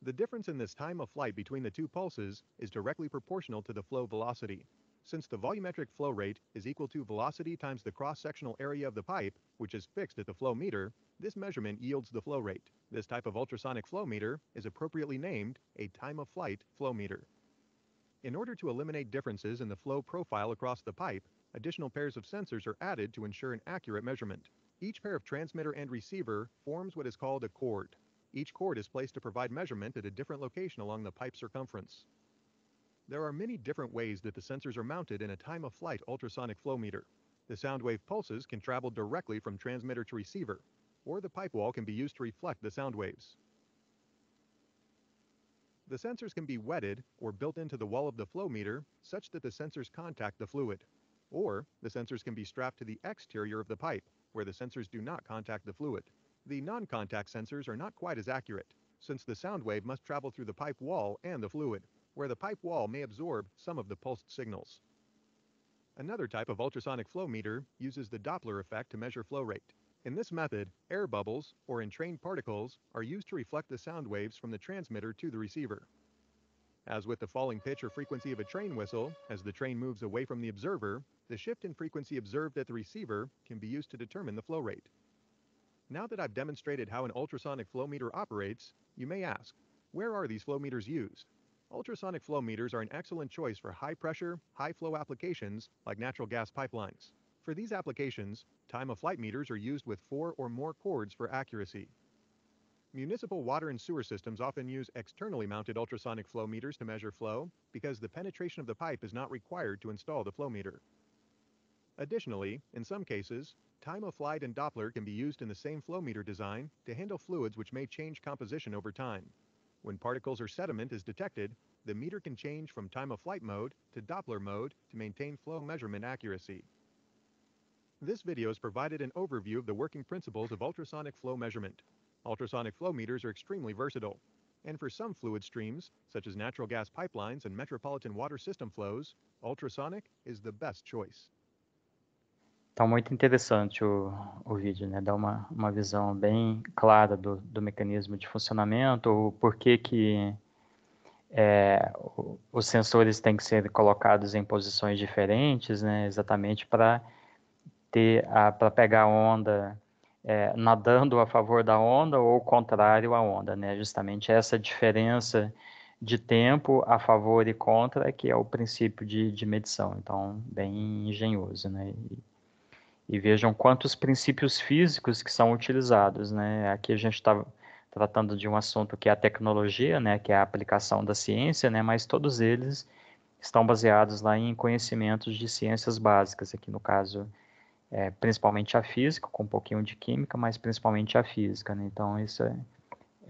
The difference in this time of flight between the two pulses is directly proportional to the flow velocity, since the volumetric flow rate is equal to velocity times the cross-sectional area of the pipe, which is fixed at the flow meter, this measurement yields the flow rate. This type of ultrasonic flow meter is appropriately named a time-of-flight flow meter. In order to eliminate differences in the flow profile across the pipe, additional pairs of sensors are added to ensure an accurate measurement. Each pair of transmitter and receiver forms what is called a cord. Each cord is placed to provide measurement at a different location along the pipe circumference. There are many different ways that the sensors are mounted in a time-of-flight ultrasonic flow meter. The sound wave pulses can travel directly from transmitter to receiver, or the pipe wall can be used to reflect the sound waves. The sensors can be wetted or built into the wall of the flow meter such that the sensors contact the fluid. Or the sensors can be strapped to the exterior of the pipe, where the sensors do not contact the fluid. The non-contact sensors are not quite as accurate, since the sound wave must travel through the pipe wall and the fluid where the pipe wall may absorb some of the pulsed signals. Another type of ultrasonic flow meter uses the Doppler effect to measure flow rate. In this method, air bubbles, or entrained particles, are used to reflect the sound waves from the transmitter to the receiver. As with the falling pitch or frequency of a train whistle, as the train moves away from the observer, the shift in frequency observed at the receiver can be used to determine the flow rate. Now that I've demonstrated how an ultrasonic flow meter operates, you may ask, where are these flow meters used? ultrasonic flow meters are an excellent choice for high pressure, high flow applications like natural gas pipelines. For these applications, time of flight meters are used with four or more cords for accuracy. Municipal water and sewer systems often use externally mounted ultrasonic flow meters to measure flow because the penetration of the pipe is not required to install the flow meter. Additionally, in some cases, time of flight and Doppler can be used in the same flow meter design to handle fluids which may change composition over time. When particles or sediment is detected, the meter can change from time-of-flight mode to Doppler mode to maintain flow measurement accuracy. This video has provided an overview of the working principles of ultrasonic flow measurement. Ultrasonic flow meters are extremely versatile, and for some fluid streams, such as natural gas pipelines and metropolitan water system flows, ultrasonic is the best choice. Então, muito interessante o, o vídeo, né? Dá uma, uma visão bem clara do, do mecanismo de funcionamento, o porquê que é, os sensores têm que ser colocados em posições diferentes, né? Exatamente para ter para pegar onda é, nadando a favor da onda ou contrário à onda, né? Justamente essa diferença de tempo a favor e contra, é que é o princípio de, de medição. Então, bem engenhoso, né? e vejam quantos princípios físicos que são utilizados, né? Aqui a gente está tratando de um assunto que é a tecnologia, né, que é a aplicação da ciência, né, mas todos eles estão baseados lá em conhecimentos de ciências básicas, aqui no caso, é, principalmente a física, com um pouquinho de química, mas principalmente a física, né? Então, isso é,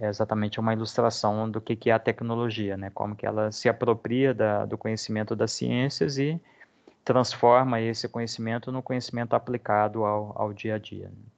é exatamente uma ilustração do que, que é a tecnologia, né? Como que ela se apropria da, do conhecimento das ciências e transforma esse conhecimento no conhecimento aplicado ao, ao dia a dia. Né?